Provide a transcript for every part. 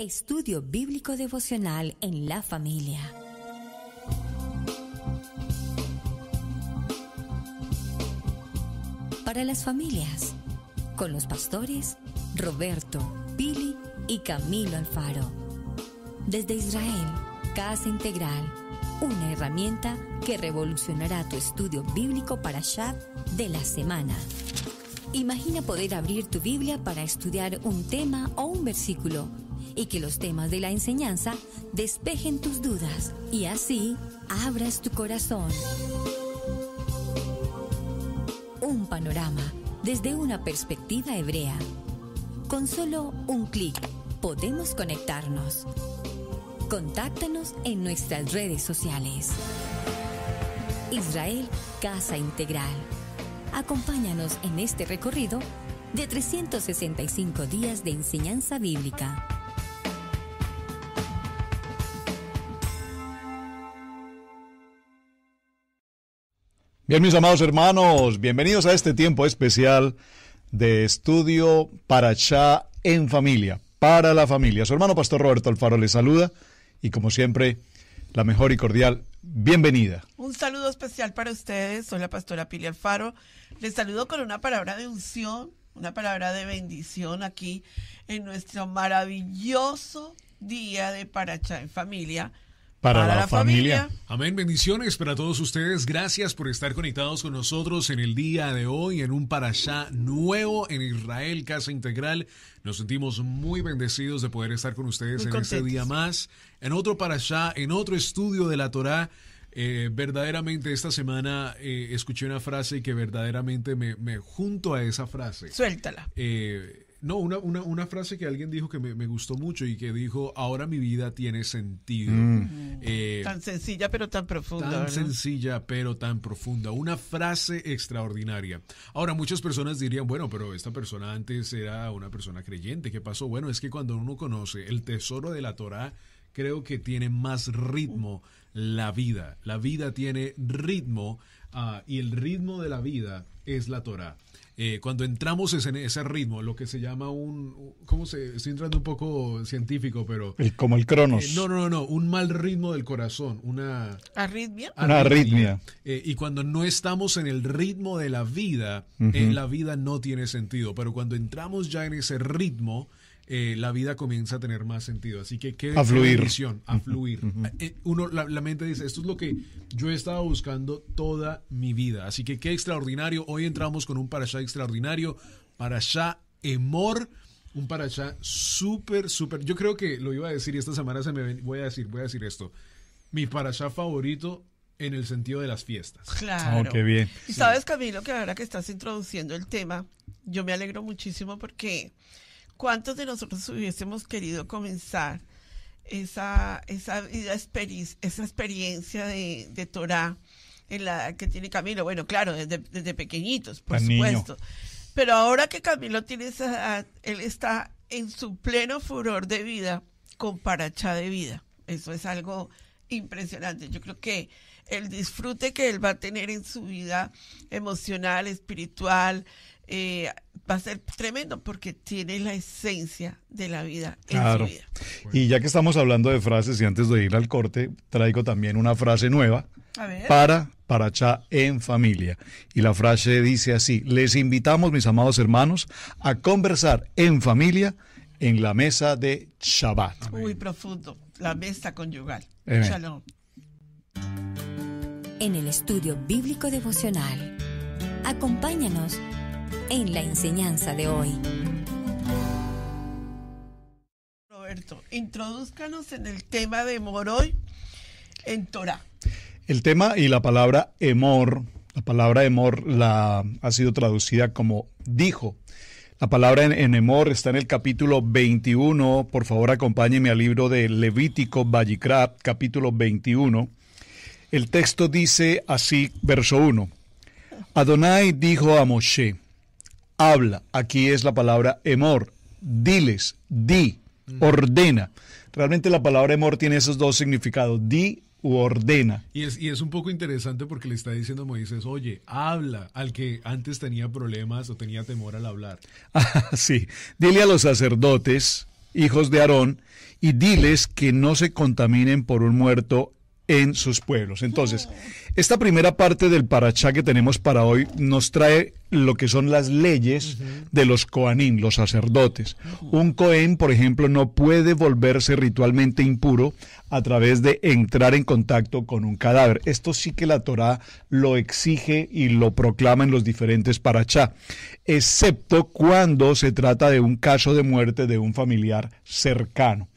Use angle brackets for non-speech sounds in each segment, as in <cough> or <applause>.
Estudio Bíblico Devocional en la Familia. Para las familias, con los pastores Roberto, Pili y Camilo Alfaro. Desde Israel, Casa Integral, una herramienta que revolucionará tu estudio bíblico para Shad de la semana. Imagina poder abrir tu Biblia para estudiar un tema o un versículo y que los temas de la enseñanza despejen tus dudas y así abras tu corazón. Un panorama desde una perspectiva hebrea. Con solo un clic podemos conectarnos. Contáctanos en nuestras redes sociales. Israel Casa Integral. Acompáñanos en este recorrido de 365 días de enseñanza bíblica. Bien, mis amados hermanos, bienvenidos a este tiempo especial de estudio para Chá en familia, para la familia. Su hermano Pastor Roberto Alfaro les saluda y como siempre, la mejor y cordial bienvenida. Un saludo especial para ustedes, soy la pastora Pili Alfaro. Les saludo con una palabra de unción, una palabra de bendición aquí en nuestro maravilloso día de Parachá en familia para, la, familia. Amén, bendiciones para todos ustedes. Gracias por estar conectados con nosotros en el día de hoy en un parashá nuevo en Israel Casa Integral. Nos sentimos muy bendecidos de poder estar con ustedes en este día más, en otro parashá, en otro estudio de la Torá. Eh, verdaderamente esta semana eh, escuché una frase que verdaderamente me, junto a esa frase. Suéltala. Eh, no, una, una, una, frase que alguien dijo que me, gustó mucho y que dijo, ahora mi vida tiene sentido. Mm. Eh, tan sencilla pero tan profunda. Tan sencilla pero tan profunda. Una frase extraordinaria. Ahora, muchas personas dirían, bueno, pero esta persona antes era una persona creyente. ¿Qué pasó? Bueno, es que cuando uno conoce el tesoro de la Torah, creo que tiene más ritmo la vida. La vida tiene ritmo ah, y el ritmo de la vida es la Torah. Eh, cuando entramos en ese ritmo, lo que se llama un, ¿cómo se? Estoy entrando un poco científico, pero... El, eh, como el cronos. Eh, no, no, no, no, un mal ritmo del corazón, una... Arritmia. Una arritmia. y cuando no estamos en el ritmo de la vida, en la vida no tiene sentido, pero cuando entramos ya en ese ritmo, eh, la vida comienza a tener más sentido. Así que qué a afluir a fluir. Eh, eh, uno, la, mente dice, esto es lo que yo he estado buscando toda mi vida. Así que qué extraordinario. Hoy entramos con un parashá extraordinario, allá emor. Un parashá súper, súper. Yo creo que lo iba a decir y esta semana se me ven, voy a decir, voy a decir esto. Mi parashá favorito en el sentido de las fiestas. Claro. Oh, qué bien. Y sabes, Camilo, que ahora que estás introduciendo el tema, yo me alegro muchísimo porque ¿Cuántos de nosotros hubiésemos querido comenzar esa, esa vida, esa experiencia de, de Torah en la que tiene Camilo? Bueno, claro, desde, desde pequeñitos, por supuesto. Pero ahora que Camilo tiene esa edad, él está en su pleno furor de vida con paracha de vida. Eso es algo impresionante. Yo creo que el disfrute que él va a tener en su vida emocional, espiritual, eh, va a ser tremendo porque tiene la esencia de la vida claro. en su vida. Y ya que estamos hablando de frases y antes de ir al corte, traigo también una frase nueva para para Paracha en familia. Y la frase dice así, les invitamos, mis amados hermanos, a conversar en familia en la mesa de Shabbat. muy profundo, la mesa conyugal. En el estudio bíblico devocional, acompáñanos en la enseñanza de hoy. Roberto, introduzcanos en el tema de hoy en Torah. El tema y la palabra emor, la palabra emor la, ha sido traducida como dijo. La palabra en, amor está en el capítulo 21. Por favor, acompáñeme al libro de Levítico, Vallicrat, capítulo 21. El texto dice así, verso 1. Adonai dijo a Moshe, habla. Aquí es la palabra emor. Diles, di, mm. ordena. Realmente la palabra emor tiene esos dos significados, di u ordena. Y es, es un poco interesante porque le está diciendo a Moisés, oye, habla al que antes tenía problemas o tenía temor al hablar. <laughs> sí, dile a los sacerdotes, hijos de Aarón, y diles que no se contaminen por un muerto en sus pueblos. Entonces, oh. esta primera parte del parachá que tenemos para hoy nos trae lo que son las leyes de los coanín, los sacerdotes. Un cohen, por ejemplo, no puede volverse ritualmente impuro a través de entrar en contacto con un cadáver. Esto sí que la Torá lo exige y lo proclama en los diferentes parachá, excepto cuando se trata de un caso de muerte de un familiar cercano.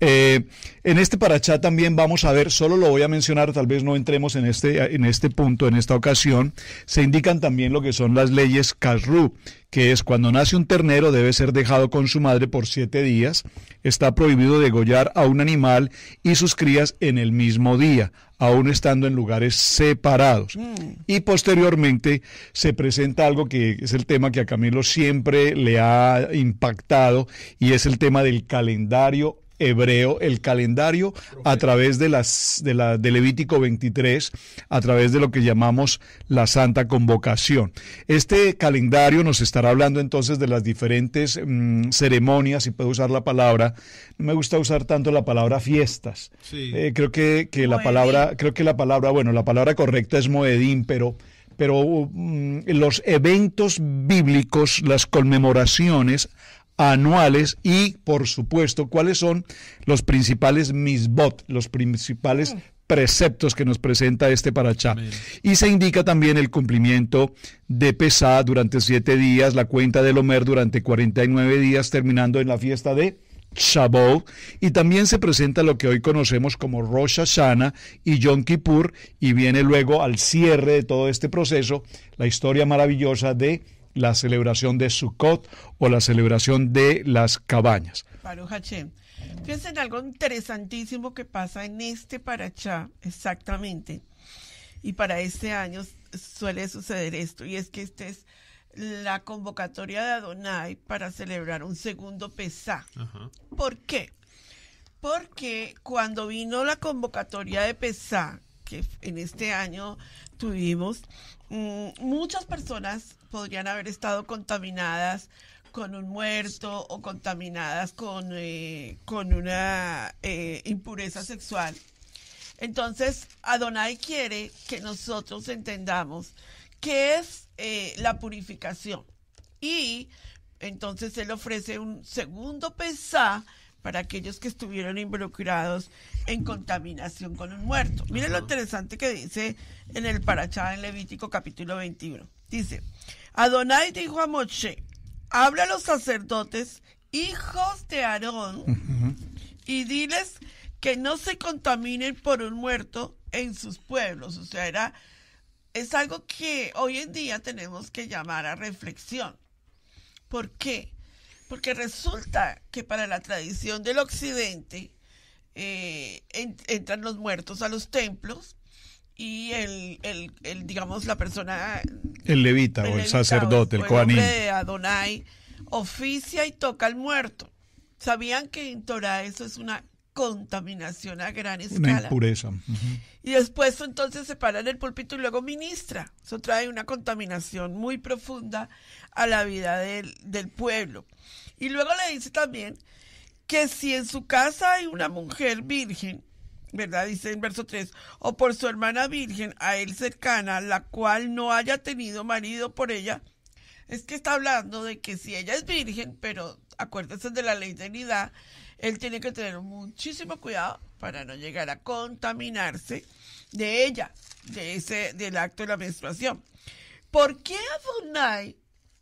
Eh, en este parachá también vamos a ver, solo lo voy a mencionar, tal vez no entremos en este, en este punto, en esta ocasión, se indican también lo que son las leyes Kasru, que es cuando nace un ternero debe ser dejado con su madre por siete días, está prohibido degollar a un animal y sus crías en el mismo día, aún estando en lugares separados. Mm. Y posteriormente se presenta algo que es el tema que a Camilo siempre le ha impactado y es el tema del calendario hebreo, el calendario, a través de, las, de, la, de Levítico 23, a través de lo que llamamos la Santa Convocación. Este calendario nos estará hablando entonces de las diferentes mm, ceremonias, si puedo usar la palabra. No me gusta usar tanto la palabra fiestas. Eh, creo que, que la palabra, creo que la palabra, bueno, la palabra correcta es moedín, pero pero mm, los eventos bíblicos, las conmemoraciones, anuales y, por supuesto, cuáles son los principales misbot, los principales mm. preceptos que nos presenta este paracha. Y se indica también el cumplimiento de Pesá durante siete días, la cuenta del Omer durante 49 días, terminando en la fiesta de Shavuot. y también se presenta lo que hoy conocemos como Rosh Hashanah y Yom Kippur, y viene luego al cierre de todo este proceso la historia maravillosa de la celebración de Sukkot o la celebración de las cabañas. Baruch Fíjense en algo interesantísimo que pasa en este Parachá, exactamente. Y para este año suele suceder esto, y es que esta es la convocatoria de Adonai para celebrar un segundo Pesá. ¿Por qué? Porque cuando vino la convocatoria de Pesá, que en este año tuvimos, mm, muchas personas podrían haber estado contaminadas con un muerto o contaminadas con, eh, con una eh, impureza sexual. Entonces, Adonai quiere que nosotros entendamos qué es eh, la purificación. Y entonces él ofrece un segundo pesá para aquellos que estuvieron involucrados en contaminación con un muerto. Miren lo interesante que dice en el Parachá en Levítico capítulo 21. Dice, Adonai dijo a Moshe, habla a los sacerdotes, hijos de Aarón, y diles que no se contaminen por un muerto en sus pueblos. O sea, era, es algo que hoy en día tenemos que llamar a reflexión. ¿Por qué? Porque resulta que para la tradición del occidente eh, entran los muertos a los templos y el, el, digamos, la persona el levita o el sacerdote, el, el de Adonai oficia y toca al muerto. Sabían que en Torah eso es una contaminación a gran escala. Una impureza. Y después entonces se para en el púlpito y luego ministra. Eso trae una contaminación muy profunda a la vida del, del, pueblo. Y luego le dice también que si en su casa hay una mujer virgen, ¿verdad? Dice en verso 3, o por su hermana virgen a él cercana, la cual no haya tenido marido por ella, es que está hablando de que si ella es virgen, pero acuérdense de la ley de unidad, él tiene que tener muchísimo cuidado para no llegar a contaminarse de ella, de ese, del acto de la menstruación. ¿Por qué Abunay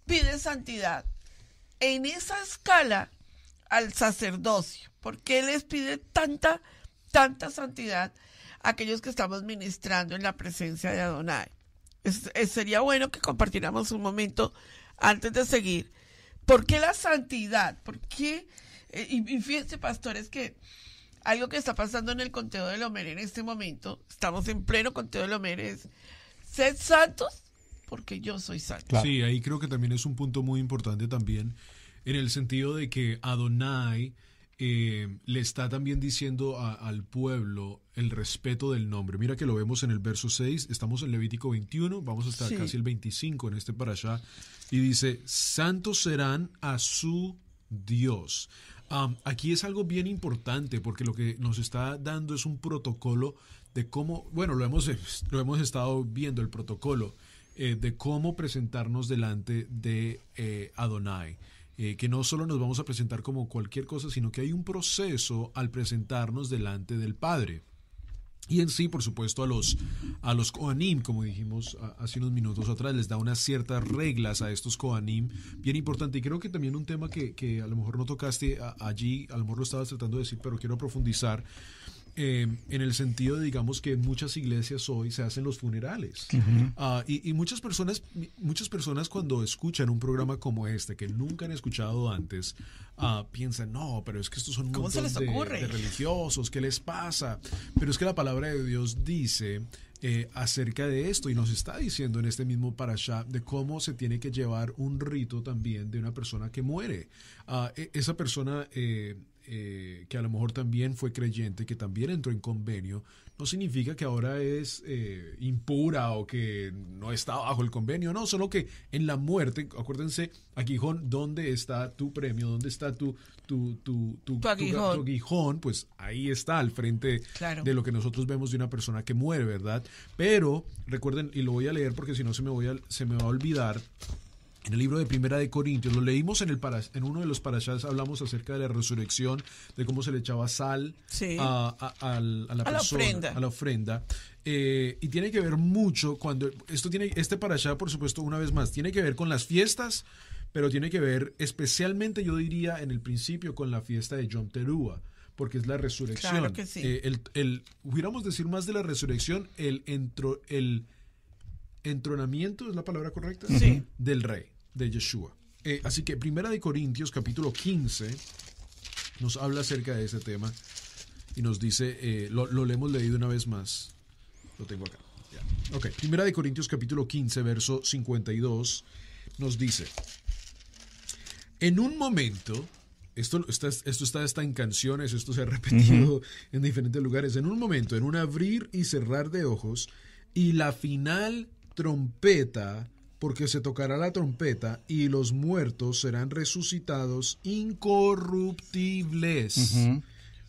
pide santidad en esa escala al sacerdocio? ¿Por qué les pide tanta tanta santidad aquellos que estamos ministrando en la presencia de Adonai. sería bueno que compartiéramos un momento antes de seguir. ¿Por qué la santidad? ¿Por qué? Eh, y, fíjense, pastores, que algo que está pasando en el conteo de Lomé en este momento, estamos en pleno conteo de Homer, es sed santos porque yo soy santo. Sí, ahí creo que también es un punto muy importante también, en el sentido de que Adonai eh, le está también diciendo al pueblo el respeto del nombre. Mira que lo vemos en el verso 6, estamos en Levítico 21, vamos hasta casi el 25 en este para allá, y dice, santos serán a su Dios. aquí es algo bien importante porque lo que nos está dando es un protocolo de cómo, bueno, lo hemos, <laughs> lo hemos estado viendo, el protocolo eh, de cómo presentarnos delante de eh, Adonai. Eh, que no solo nos vamos a presentar como cualquier cosa, sino que hay un proceso al presentarnos delante del Padre. Y en sí, por supuesto, a los, a los Koanim, como dijimos hace unos minutos atrás, les da unas ciertas reglas a estos Koanim, bien importante. Y creo que también un tema que, que a lo mejor no tocaste allí, a lo mejor lo estabas tratando de decir, pero quiero profundizar, eh, en el sentido, de, digamos, que en muchas iglesias hoy se hacen los funerales. Ah, y, muchas personas, muchas personas cuando escuchan un programa como este, que nunca han escuchado antes, ah, piensan, no, pero es que estos son un de, religiosos, ¿qué les pasa? Pero es que la palabra de Dios dice... Eh, acerca de esto y nos está diciendo en este mismo parashá de cómo se tiene que llevar un rito también de una persona que muere. Ah, e, esa persona eh, eh, que a lo mejor también fue creyente, que también entró en convenio, no significa que ahora es eh, impura o que no está bajo el convenio, no, solo que en la muerte, acuérdense, aguijón, ¿dónde está tu premio? ¿Dónde está tu, tu, tu, tu, aguijón. Pues ahí está, al frente de lo que nosotros vemos de una persona que muere, ¿verdad? Pero recuerden, y lo voy a leer porque si no se me, voy se me va a olvidar, en el libro de Primera de Corintios, lo leímos en, el en uno de los parashas, hablamos acerca de la resurrección, de cómo se le echaba sal a, la persona, ofrenda. A la ofrenda. Eh, y tiene que ver mucho cuando, esto tiene, este parashá, por supuesto, una vez más, tiene que ver con las fiestas, pero tiene que ver especialmente, yo diría, en el principio con la fiesta de John Terúa, porque es la resurrección. que eh, el, hubiéramos decir más de la resurrección, el, entro, el entronamiento, ¿es la palabra correcta? Sí. Del rey de Yeshua. Eh, así que Primera de Corintios capítulo 15 nos habla acerca de ese tema y nos dice, eh, lo, lo, hemos leído una vez más, lo tengo acá. Ok, Primera de Corintios capítulo 15 verso 52 nos dice, en un momento, esto, está, esto está, está en canciones, esto se ha repetido en diferentes lugares, en un momento, en un abrir y cerrar de ojos, y la final trompeta porque se tocará la trompeta y los muertos serán resucitados incorruptibles.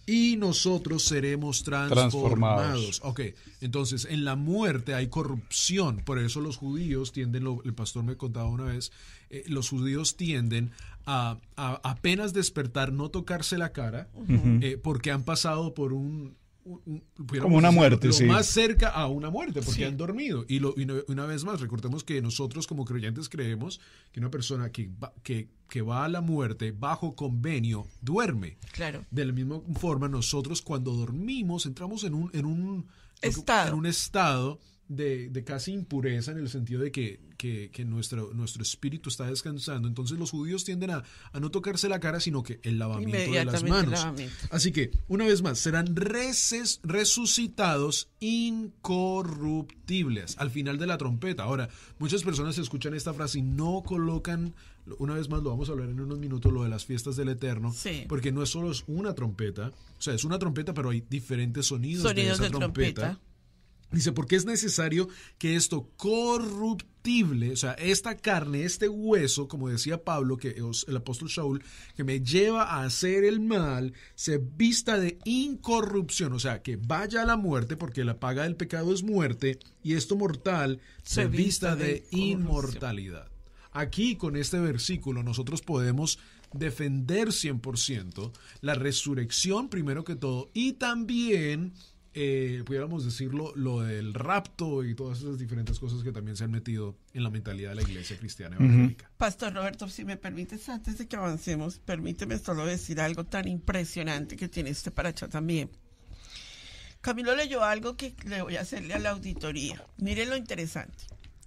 Y nosotros seremos transformados. Okay. Ok, entonces en la muerte hay corrupción. Por eso los judíos tienden, lo, el pastor me contaba una vez, eh, los judíos tienden a, apenas despertar, no tocarse la cara, eh, porque han pasado por un como una muerte, lo más cerca a una muerte, porque han dormido. Y, lo, una vez más, recordemos que nosotros como creyentes creemos que una persona que, va, que, va a la muerte bajo convenio duerme. Claro. De la misma forma, nosotros cuando dormimos entramos en un, en un estado, en un estado de, de casi impureza en el sentido de que que, nuestro, nuestro espíritu está descansando. Entonces los judíos tienden a, no tocarse la cara, sino que el lavamiento de las manos. Así que, una vez más, serán reses, resucitados incorruptibles al final de la trompeta. Ahora, muchas personas escuchan esta frase y no colocan una vez más lo vamos a hablar en unos minutos, lo de las fiestas del Eterno, porque no es solo es una trompeta, o sea, es una trompeta, pero hay diferentes sonidos, de esa trompeta. Dice, porque es necesario que esto corruptible, o sea, esta carne, este hueso, como decía Pablo, que el apóstol Shaul, que me lleva a hacer el mal, se vista de incorrupción, o sea, que vaya a la muerte, porque la paga del pecado es muerte, y esto mortal se, vista, de, de inmortalidad. Aquí, con este versículo, nosotros podemos defender 100% la resurrección, primero que todo, y también eh, pudiéramos decirlo, lo del rapto y todas esas diferentes cosas que también se han metido en la mentalidad de la iglesia cristiana evangélica. Pastor Roberto, si me permites, antes de que avancemos, permíteme solo decir algo tan impresionante que tiene este paracha también. Camilo leyó algo que le voy a hacerle a la auditoría. Miren lo interesante.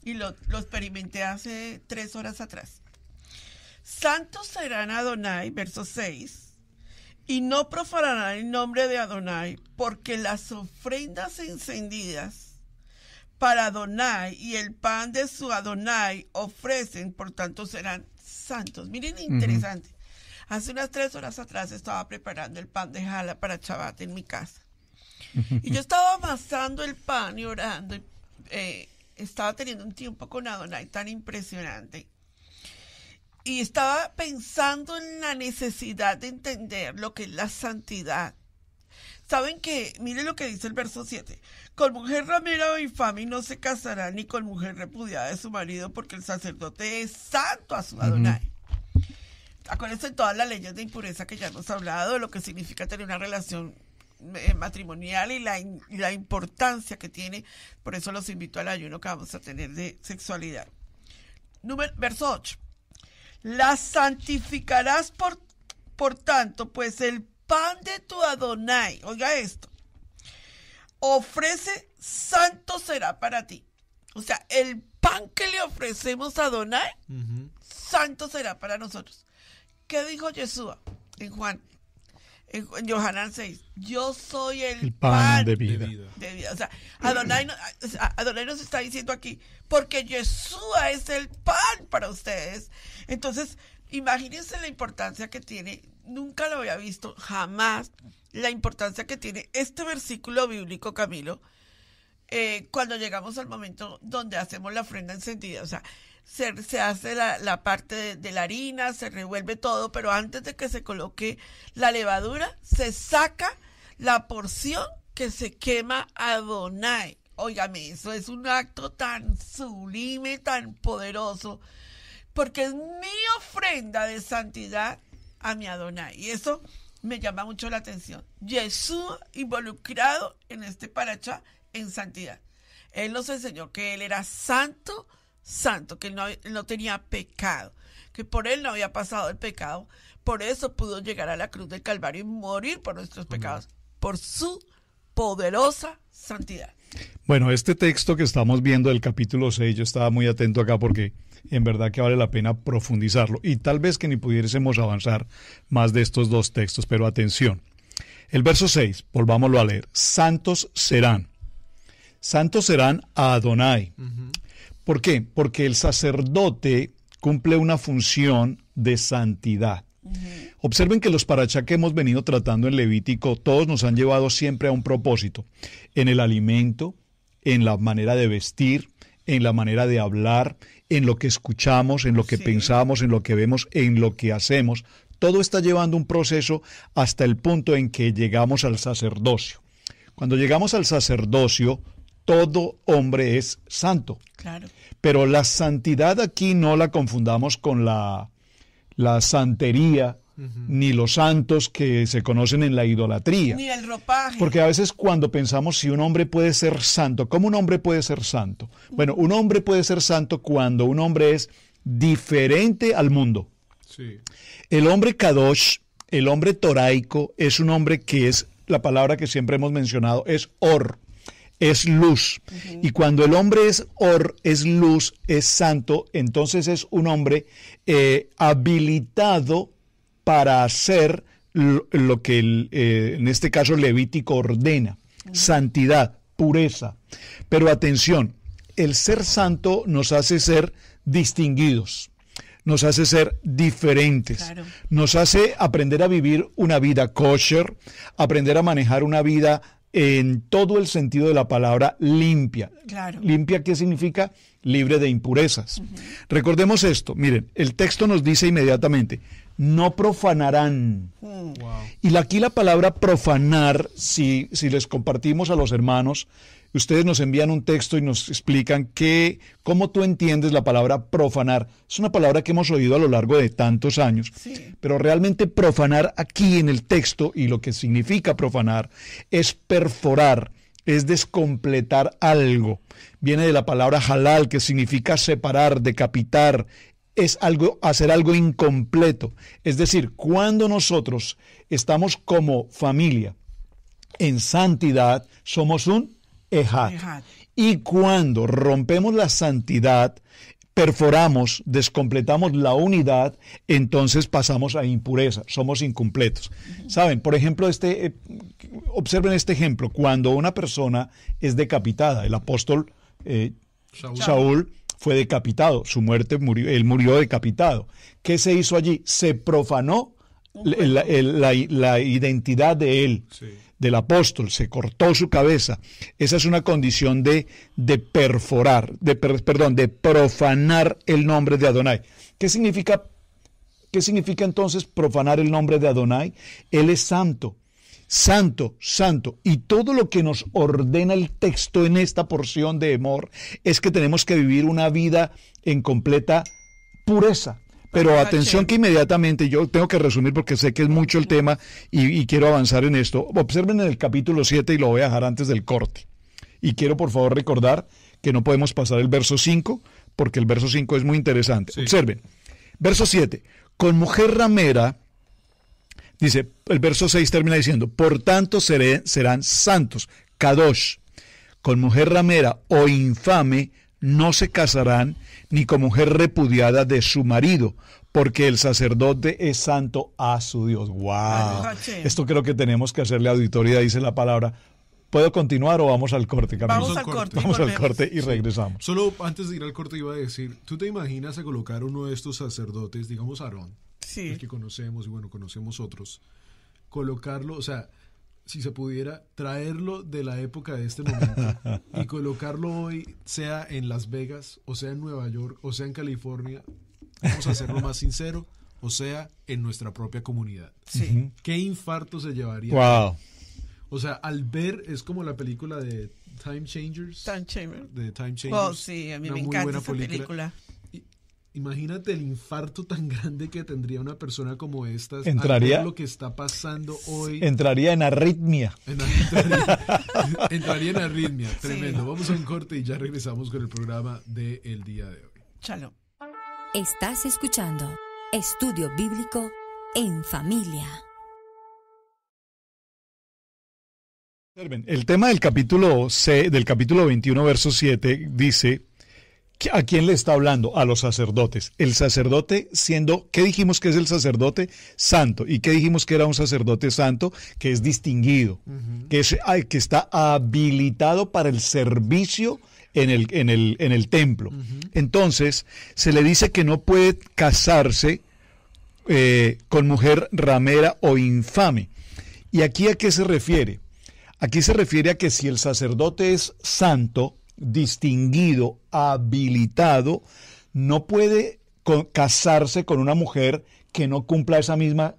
Y lo, lo experimenté hace tres horas atrás. Santos serán Adonai, verso 6 y no profanarán el nombre de Adonai, porque las ofrendas encendidas para Adonai y el pan de su Adonai ofrecen, por tanto serán santos. Miren, interesante. Hace unas tres horas atrás estaba preparando el pan de jala para Chabat en mi casa. Y yo estaba amasando el pan y orando. Eh, estaba teniendo un tiempo con Adonai tan impresionante y estaba pensando en la necesidad de entender lo que es la santidad. Saben que, miren lo que dice el verso 7. Con mujer ramera o infame no se casará ni con mujer repudiada de su marido, porque el sacerdote es santo a su Adonai. Uh Acuérdense todas las leyes de impureza que ya hemos hablado, lo que significa tener una relación eh, matrimonial y la, importancia que tiene. Por eso los invito al ayuno que vamos a tener de sexualidad. Número, verso 8. La santificarás por, por tanto, pues el pan de tu Adonai, oiga esto, ofrece, santo será para ti. O sea, el pan que le ofrecemos a Adonai, santo será para nosotros. ¿Qué dijo Yeshua en Juan en Johanan 6, yo soy el, pan, de, vida. O sea, Adonai, nos está diciendo aquí, porque Yeshua es el pan para ustedes. Entonces, imagínense la importancia que tiene, nunca lo había visto, jamás, la importancia que tiene este versículo bíblico, Camilo, eh, cuando llegamos al momento donde hacemos la ofrenda encendida. O sea, se, hace la, parte de, la harina, se revuelve todo, pero antes de que se coloque la levadura, se saca la porción que se quema Adonai. Óigame, eso es un acto tan sublime, tan poderoso, porque es mi ofrenda de santidad a mi Adonai. Y eso me llama mucho la atención. Jesús involucrado en este paracha en santidad. Él nos enseñó que Él era santo, santo, que no, tenía pecado, que por él no había pasado el pecado, por eso pudo llegar a la cruz del Calvario y morir por nuestros pecados, por su poderosa santidad. Bueno, este texto que estamos viendo del capítulo 6, yo estaba muy atento acá porque en verdad que vale la pena profundizarlo y tal vez que ni pudiésemos avanzar más de estos dos textos, pero atención. El verso 6, volvámoslo a leer, santos serán. Santos serán a Adonai, ¿Por qué? Porque el sacerdote cumple una función de santidad. Observen que los parachá que hemos venido tratando en Levítico, todos nos han llevado siempre a un propósito, en el alimento, en la manera de vestir, en la manera de hablar, en lo que escuchamos, en lo que pensamos, en lo que vemos, en lo que hacemos. Todo está llevando un proceso hasta el punto en que llegamos al sacerdocio. Cuando llegamos al sacerdocio, todo hombre es santo. Claro. Pero la santidad aquí no la confundamos con la, la santería, ni los santos que se conocen en la idolatría. Ni el ropaje. Porque a veces cuando pensamos si un hombre puede ser santo, ¿cómo un hombre puede ser santo? Bueno, un hombre puede ser santo cuando un hombre es diferente al mundo. El hombre kadosh, el hombre toraico, es un hombre que es la palabra que siempre hemos mencionado, es or es luz. Y cuando el hombre es or, es luz, es santo, entonces es un hombre eh, habilitado para hacer lo, que eh, en este caso Levítico ordena, santidad, pureza. Pero atención, el ser santo nos hace ser distinguidos, nos hace ser diferentes, nos hace aprender a vivir una vida kosher, aprender a manejar una vida en todo el sentido de la palabra limpia. Limpia, ¿qué significa? Libre de impurezas. Recordemos esto, miren, el texto nos dice inmediatamente, no profanarán. Mm. Y aquí la palabra profanar, si, si les compartimos a los hermanos, ustedes nos envían un texto y nos explican que, cómo tú entiendes la palabra profanar. Es una palabra que hemos oído a lo largo de tantos años, pero realmente profanar aquí en el texto y lo que significa profanar es perforar, es descompletar algo. Viene de la palabra halal, que significa separar, decapitar, es algo, hacer algo incompleto. Es decir, cuando nosotros estamos como familia en santidad, somos un Ejat. Y cuando rompemos la santidad, perforamos, descompletamos la unidad, entonces pasamos a impureza, somos incompletos. Saben, por ejemplo, este, eh, observen este ejemplo, cuando una persona es decapitada, el apóstol eh, Saúl. fue decapitado, su muerte murió, él murió decapitado. ¿Qué se hizo allí? Se profanó la, la identidad de él. Sí del apóstol, se cortó su cabeza. Esa es una condición de, de perforar, de, perdón, de profanar el nombre de Adonai. ¿Qué significa, ¿Qué significa entonces profanar el nombre de Adonai? Él es santo, santo, santo. Y todo lo que nos ordena el texto en esta porción de Emor es que tenemos que vivir una vida en completa pureza pero atención que inmediatamente, yo tengo que resumir porque sé que es mucho el tema y, quiero avanzar en esto. Observen en el capítulo 7 y lo voy a dejar antes del corte. Y quiero por favor recordar que no podemos pasar el verso 5 porque el verso 5 es muy interesante. Observen. Verso 7. Con mujer ramera, dice, el verso 6 termina diciendo, por tanto serán santos, kadosh. Con mujer ramera o infame, no se casarán ni con mujer repudiada de su marido, porque el sacerdote es santo a su Dios. ¡Wow! Esto creo que tenemos que hacerle auditoría, dice la palabra. ¿Puedo continuar o vamos al corte, Vamos al corte. Vamos al corte y regresamos. Solo antes de ir al corte iba a decir, ¿tú te imaginas a colocar uno de estos sacerdotes, digamos Aarón, el que conocemos y bueno, conocemos otros, colocarlo, o sea, si se pudiera, traerlo de la época de este momento <laughs> y colocarlo hoy, sea en Las Vegas, o sea en Nueva York, o sea en California, vamos a hacerlo más sincero, o sea en nuestra propia comunidad. Sí. ¿Qué infarto se llevaría? Wow. O sea, al ver es como la película de Time Changers. Time Changers. De Time Changers. Oh, sí, a mí me encanta esa película. Imagínate el infarto tan grande que tendría una persona como esta. Entraría. lo que está pasando hoy. Entraría en arritmia. <laughs> entraría, en arritmia. Tremendo. Vamos a un corte y ya regresamos con el programa del día de hoy. Chalo. Estás escuchando Estudio Bíblico en Familia. El tema del capítulo, C, del capítulo 21, verso 7 dice ¿A quién le está hablando? A los sacerdotes. El sacerdote siendo, ¿qué dijimos que es el sacerdote? Santo. ¿Y qué dijimos que era un sacerdote santo? Que es distinguido, que, es, que está habilitado para el servicio en el, en el, en el templo. Entonces, se le dice que no puede casarse eh, con mujer ramera o infame. ¿Y aquí a qué se refiere? Aquí se refiere a que si el sacerdote es santo, distinguido, habilitado, no puede casarse con una mujer que no cumpla esa misma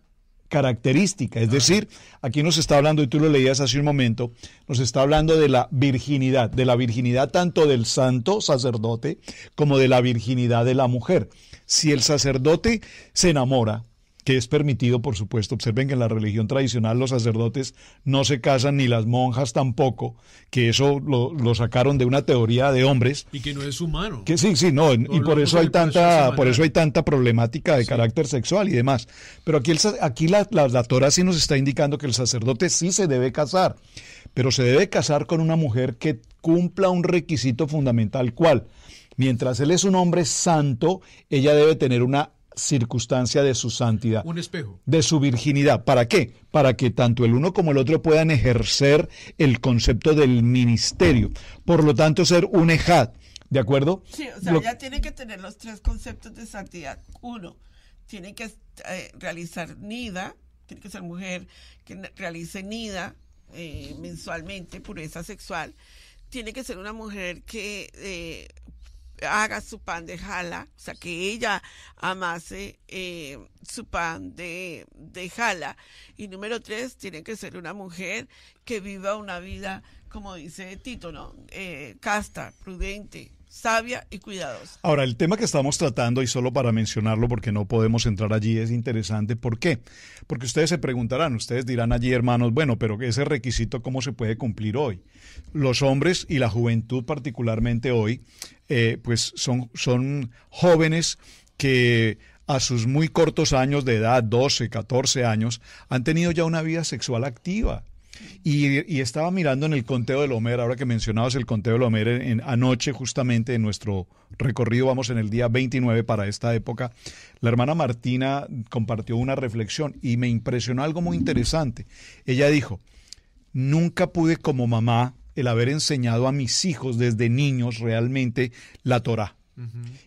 característica. Es ah. decir, aquí nos está hablando, y tú lo leías hace un momento, nos está hablando de la virginidad, de la virginidad tanto del santo sacerdote como de la virginidad de la mujer. Si el sacerdote se enamora, que es permitido, por supuesto. Observen que en la religión tradicional los sacerdotes no se casan, ni las monjas tampoco, que eso lo, sacaron de una teoría de hombres. Y que no es humano. Que sí, sí, no, y por eso, hay tanta, por eso hay tanta problemática de carácter sexual y demás. Pero aquí, aquí la, la, la Torah sí nos está indicando que el sacerdote sí se debe casar, pero se debe casar con una mujer que cumpla un requisito fundamental, ¿cuál? Mientras él es un hombre santo, ella debe tener una circunstancia de su santidad. Un espejo. De su virginidad. ¿Para qué? Para que tanto el uno como el otro puedan ejercer el concepto del ministerio. Por lo tanto, ser un ejad. ¿De acuerdo? Sí, o sea, ella ya tiene que tener los tres conceptos de santidad. Uno, tiene que eh, realizar nida, tiene que ser mujer que realice nida eh, mensualmente, pureza sexual. Tiene que ser una mujer que eh, haga su pan de jala, o sea, que ella amase eh, su pan de, de jala. Y número tres, tiene que ser una mujer que viva una vida, como dice Tito, ¿no? Eh, casta, prudente, sabia y cuidadosa. Ahora, el tema que estamos tratando, y solo para mencionarlo porque no podemos entrar allí, es interesante. ¿Por qué? Porque ustedes se preguntarán, ustedes dirán allí, hermanos, bueno, pero ese requisito, ¿cómo se puede cumplir hoy? Los hombres y la juventud particularmente hoy, eh, pues son, son jóvenes que a sus muy cortos años de edad, 12, 14 años, han tenido ya una vida sexual activa y, estaba mirando en el conteo de Homer, ahora que mencionabas el conteo de Homer, anoche justamente en nuestro recorrido, vamos en el día 29 para esta época, la hermana Martina compartió una reflexión y me impresionó algo muy interesante. Ella dijo, nunca pude como mamá el haber enseñado a mis hijos desde niños realmente la Torah.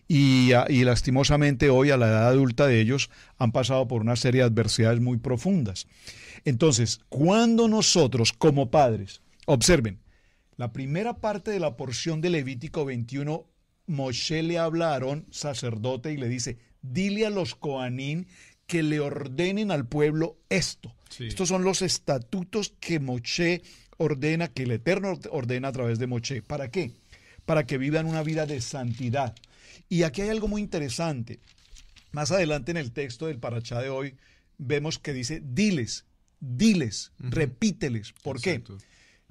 y, lastimosamente hoy a la edad adulta de ellos han pasado por una serie de adversidades muy profundas. Entonces, cuando nosotros como padres, observen, la primera parte de la porción de Levítico 21, Moshe le habla a Aarón, sacerdote, y le dice, dile a los coanín que le ordenen al pueblo esto. Estos son los estatutos que Moshe ordena, que el Eterno ordena a través de Moshe. ¿Para qué? Para que vivan una vida de santidad. Y aquí hay algo muy interesante. Más adelante en el texto del Parachá de hoy, vemos que dice, diles, diles, repíteles. ¿Por qué?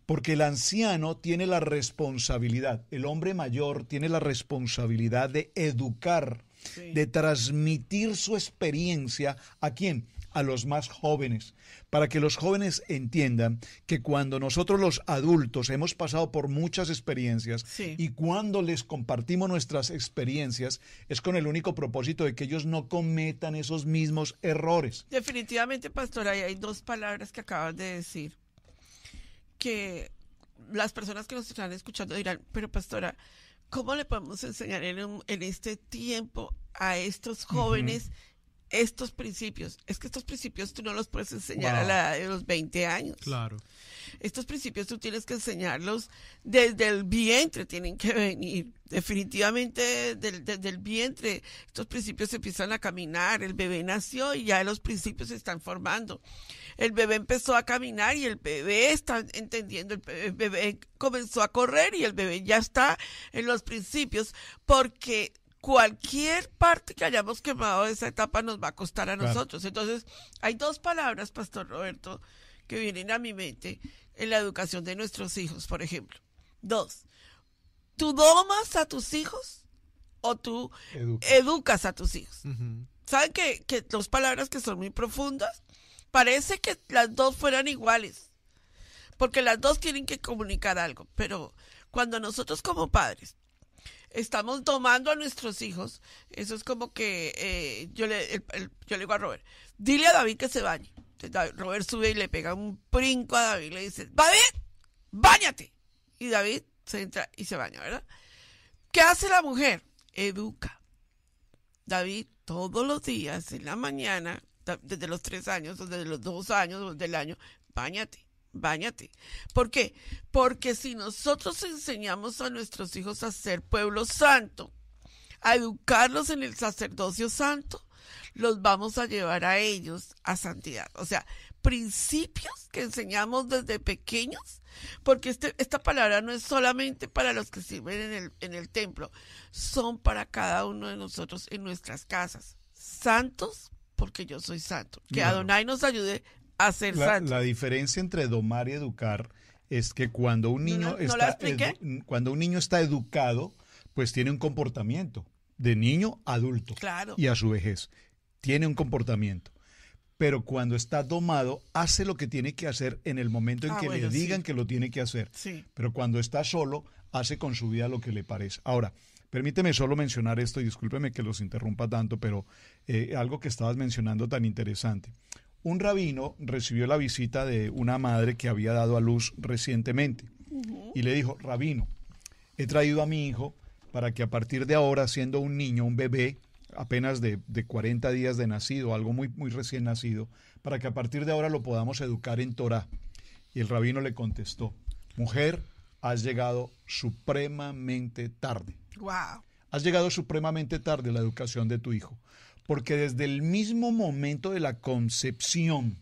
Porque el anciano tiene la responsabilidad, el hombre mayor tiene la responsabilidad de educar, de transmitir su experiencia a quién? a los más jóvenes, para que los jóvenes entiendan que cuando nosotros los adultos hemos pasado por muchas experiencias y cuando les compartimos nuestras experiencias es con el único propósito de que ellos no cometan esos mismos errores. Definitivamente, pastora, hay dos palabras que acabas de decir que las personas que nos están escuchando dirán, pero pastora, ¿cómo le podemos enseñar en, este tiempo a estos jóvenes? estos principios. Es que estos principios tú no los puedes enseñar a la edad de los 20 años. Claro. Estos principios tú tienes que enseñarlos desde el vientre, tienen que venir. Definitivamente desde, el vientre. Estos principios empiezan a caminar. El bebé nació y ya los principios se están formando. El bebé empezó a caminar y el bebé está entendiendo. el bebé comenzó a correr y el bebé ya está en los principios porque cualquier parte que hayamos quemado de esa etapa nos va a costar a nosotros. Entonces, hay dos palabras, Pastor Roberto, que vienen a mi mente en la educación de nuestros hijos, por ejemplo. Dos, ¿tú domas a tus hijos o tú educas a tus hijos? ¿Saben que, que dos palabras que son muy profundas? Parece que las dos fueran iguales, porque las dos tienen que comunicar algo, pero cuando nosotros como padres estamos tomando a nuestros hijos. Eso es como que eh, yo, le, yo le digo a Robert, dile a David que se bañe. Robert sube y le pega un brinco a David y le dice, David, bañate. Y David se entra y se baña, ¿verdad? ¿Qué hace la mujer? Educa. David todos los días en la mañana, desde los tres años, o desde los dos años, del desde año, bañate. Báñate. ¿Por qué? Porque si nosotros enseñamos a nuestros hijos a ser pueblo santo, a educarlos en el sacerdocio santo, los vamos a llevar a ellos a santidad. O sea, principios que enseñamos desde pequeños, porque este, esta palabra no es solamente para los que sirven en el templo, son para cada uno de nosotros en nuestras casas. Santos, porque yo soy santo. Que Adonai nos ayude la, diferencia entre domar y educar es que cuando un niño está cuando un niño está educado, pues tiene un comportamiento de niño a adulto claro. y a su vejez tiene un comportamiento. Pero cuando está domado, hace lo que tiene que hacer en el momento en ah, que le digan que lo tiene que hacer. Sí. Pero cuando está solo, hace con su vida lo que le parece. Ahora, permíteme solo mencionar esto, y discúlpeme que los interrumpa tanto, pero eh, algo que estabas mencionando tan interesante un rabino recibió la visita de una madre que había dado a luz recientemente y le dijo, rabino, he traído a mi hijo para que a partir de ahora, siendo un niño, un bebé, apenas de, 40 días de nacido, algo muy, muy recién nacido, para que a partir de ahora lo podamos educar en Torah. Y el rabino le contestó, mujer, has llegado supremamente tarde. Has llegado supremamente tarde la educación de tu hijo, porque desde el mismo momento de la concepción,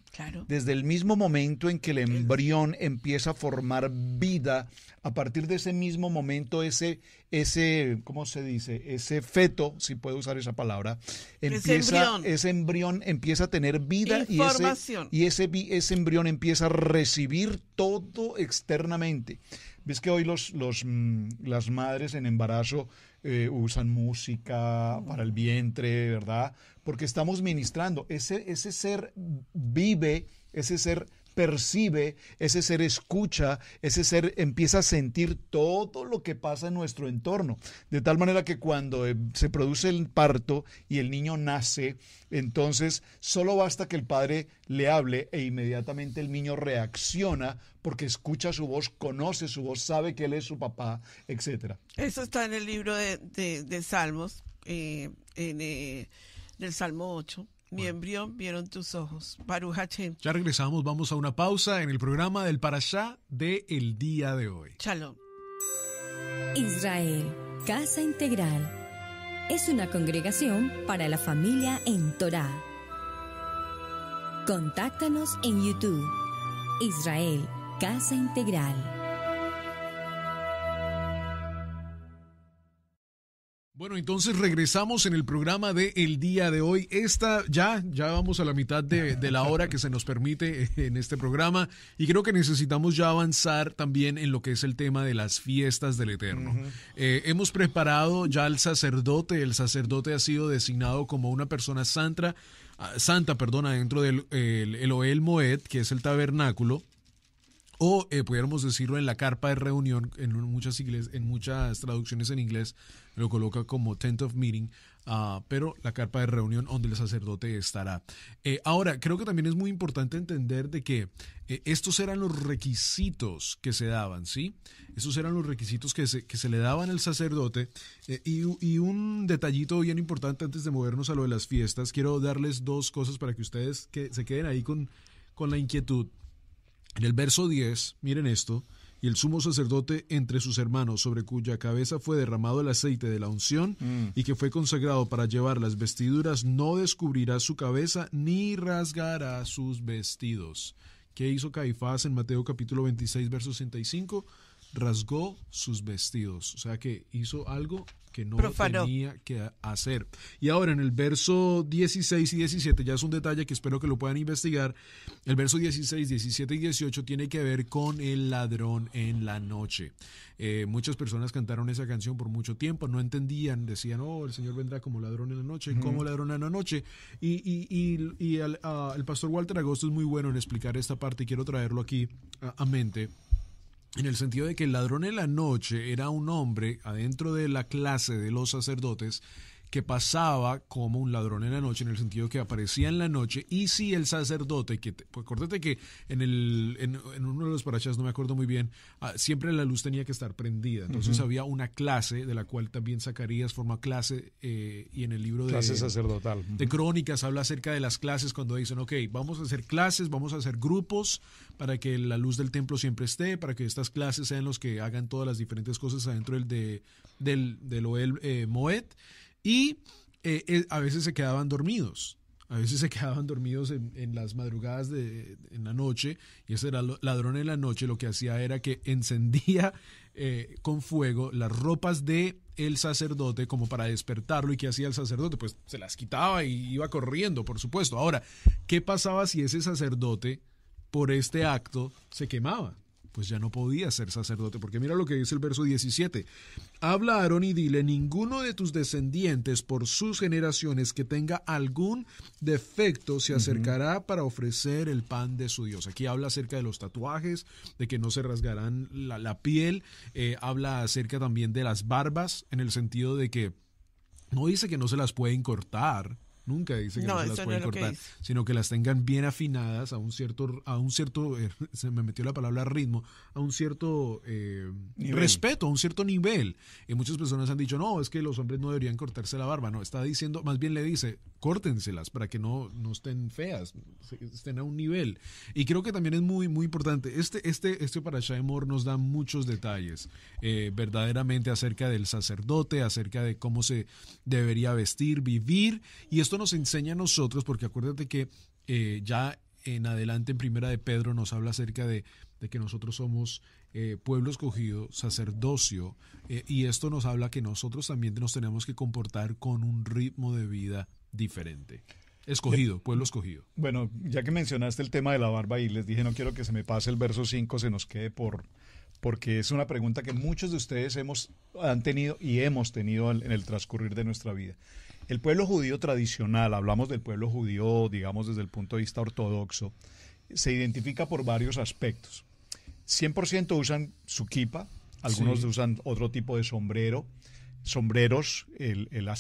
desde el mismo momento en que el embrión empieza a formar vida, a partir de ese mismo momento, ese, ese, ¿cómo se dice? Ese feto, si puedo usar esa palabra, empieza, ese, embrión. empieza a tener vida y ese, y ese, embrión empieza a recibir todo externamente. Ves que hoy los, los, mm, las madres en embarazo eh, usan música para el vientre, ¿verdad? Porque estamos ministrando. Ese, ese ser vive, ese ser percibe, ese ser escucha, ese ser empieza a sentir todo lo que pasa en nuestro entorno. De tal manera que cuando eh, se produce el parto y el niño nace, entonces solo basta que el padre le hable e inmediatamente el niño reacciona porque escucha su voz, conoce su voz, sabe que él es su papá, etc. Eso está en el libro de, Salmos, eh, en, eh, el Salmo 8. Mi embrión vieron tus ojos. Baruch Ya regresamos, vamos a una pausa en el programa del allá de el día de hoy. Shalom. Israel, Casa Integral. Es una congregación para la familia en Torah. Contáctanos en YouTube. Israel, Casa Integral. Bueno, entonces regresamos en el programa de el día de hoy. Esta ya, ya vamos a la mitad de, la hora que se nos permite eh, en este programa y creo que necesitamos ya avanzar también en lo que es el tema de las fiestas del Eterno. Eh, hemos preparado ya al sacerdote, el sacerdote ha sido designado como una persona santa, ah, santa, perdona, dentro del el, el Oel Moed, que es el tabernáculo o eh, pudiéramos decirlo en la carpa de reunión, en muchas, en muchas traducciones en inglés lo coloca como tent of meeting, ah, pero la carpa de reunión donde el sacerdote estará. Eh, ahora, creo que también es muy importante entender de que eh, estos eran los requisitos que se daban, ¿sí? Estos eran los requisitos que se, que se le daban al sacerdote. y, un detallito bien importante antes de movernos a lo de las fiestas, quiero darles dos cosas para que ustedes que se queden ahí con, con la inquietud. En el verso 10, miren esto, y el sumo sacerdote entre sus hermanos, sobre cuya cabeza fue derramado el aceite de la unción mm. y que fue consagrado para llevar las vestiduras, no descubrirá su cabeza ni rasgará sus vestidos. ¿Qué hizo Caifás en Mateo capítulo 26, verso 65? Rasgó sus vestidos, o sea que hizo algo que no tenía que hacer. Y ahora en el verso 16 y 17, ya es un detalle que espero que lo puedan investigar, el verso 16, 17 y 18 tiene que ver con el ladrón en la noche. Eh, muchas personas cantaron esa canción por mucho tiempo, no entendían, decían, oh, el Señor vendrá como ladrón en la noche, como ladrón en la noche. Y, el pastor Walter Agosto es muy bueno en explicar esta parte y quiero traerlo aquí a mente en el sentido de que el ladrón en la noche era un hombre adentro de la clase de los sacerdotes que pasaba como un ladrón en la noche, en el sentido que aparecía en la noche, y si el sacerdote, que pues, acuérdate que en, el, en, uno de los parachas, no me acuerdo muy bien, ah, siempre la luz tenía que estar prendida, entonces había una clase de la cual también Zacarías forma clase, eh, y en el libro de... Clase sacerdotal. De crónicas habla acerca de las clases cuando dicen, ok, vamos a hacer clases, vamos a hacer grupos para que la luz del templo siempre esté, para que estas clases sean los que hagan todas las diferentes cosas adentro del, de, del, del Oel eh, Moet. Y eh, eh, a veces se quedaban dormidos. A veces se <laughs> quedaban dormidos en, las madrugadas de, en la noche y ese ladrón en la noche lo que hacía era que <laughs> encendía eh, con fuego las ropas de el sacerdote como para despertarlo y qué hacía el sacerdote pues se las quitaba y iba corriendo por supuesto ahora qué pasaba si ese sacerdote por este acto se quemaba pues ya no podía ser sacerdote, porque mira lo que dice el verso 17. Habla Aarón y dile, ninguno de tus descendientes por sus generaciones que tenga algún defecto se acercará para ofrecer el pan de su Dios. Aquí habla acerca de los tatuajes, de que no se rasgarán la, piel, eh, habla acerca también de las barbas, en el sentido de que no dice que no se las pueden cortar, Nunca dice que no, las pueden cortar, sino que las tengan bien afinadas a un cierto, a un cierto, eh, <laughs> se me metió la palabra ritmo, a un cierto eh, respeto, a un cierto nivel. Y muchas personas han dicho, no, es que los hombres no deberían cortarse la barba. No, está diciendo, más bien le dice, córtenselas para que no, no estén feas, estén a un nivel. Y creo que también es muy, muy importante. Este, este, este para nos da muchos detalles, eh, verdaderamente acerca del sacerdote, acerca de cómo se debería vestir, vivir, y esto nos enseña a nosotros, porque acuérdate que eh, ya en adelante en Primera de Pedro nos habla acerca de, que nosotros somos eh, pueblo escogido, sacerdocio, eh, y esto nos habla que nosotros también nos tenemos que comportar con un ritmo de vida diferente. Escogido, pueblo escogido. Bueno, ya que mencionaste el tema de la barba y les dije no quiero que se me pase el verso 5, se nos quede por, porque es una pregunta que muchos de ustedes hemos, han tenido y hemos tenido en el transcurrir de nuestra vida. El pueblo judío tradicional, hablamos del pueblo judío, digamos, desde el punto de vista ortodoxo, se identifica por varios aspectos. 100% usan su kipa, algunos usan otro tipo de sombrero, sombreros, el, el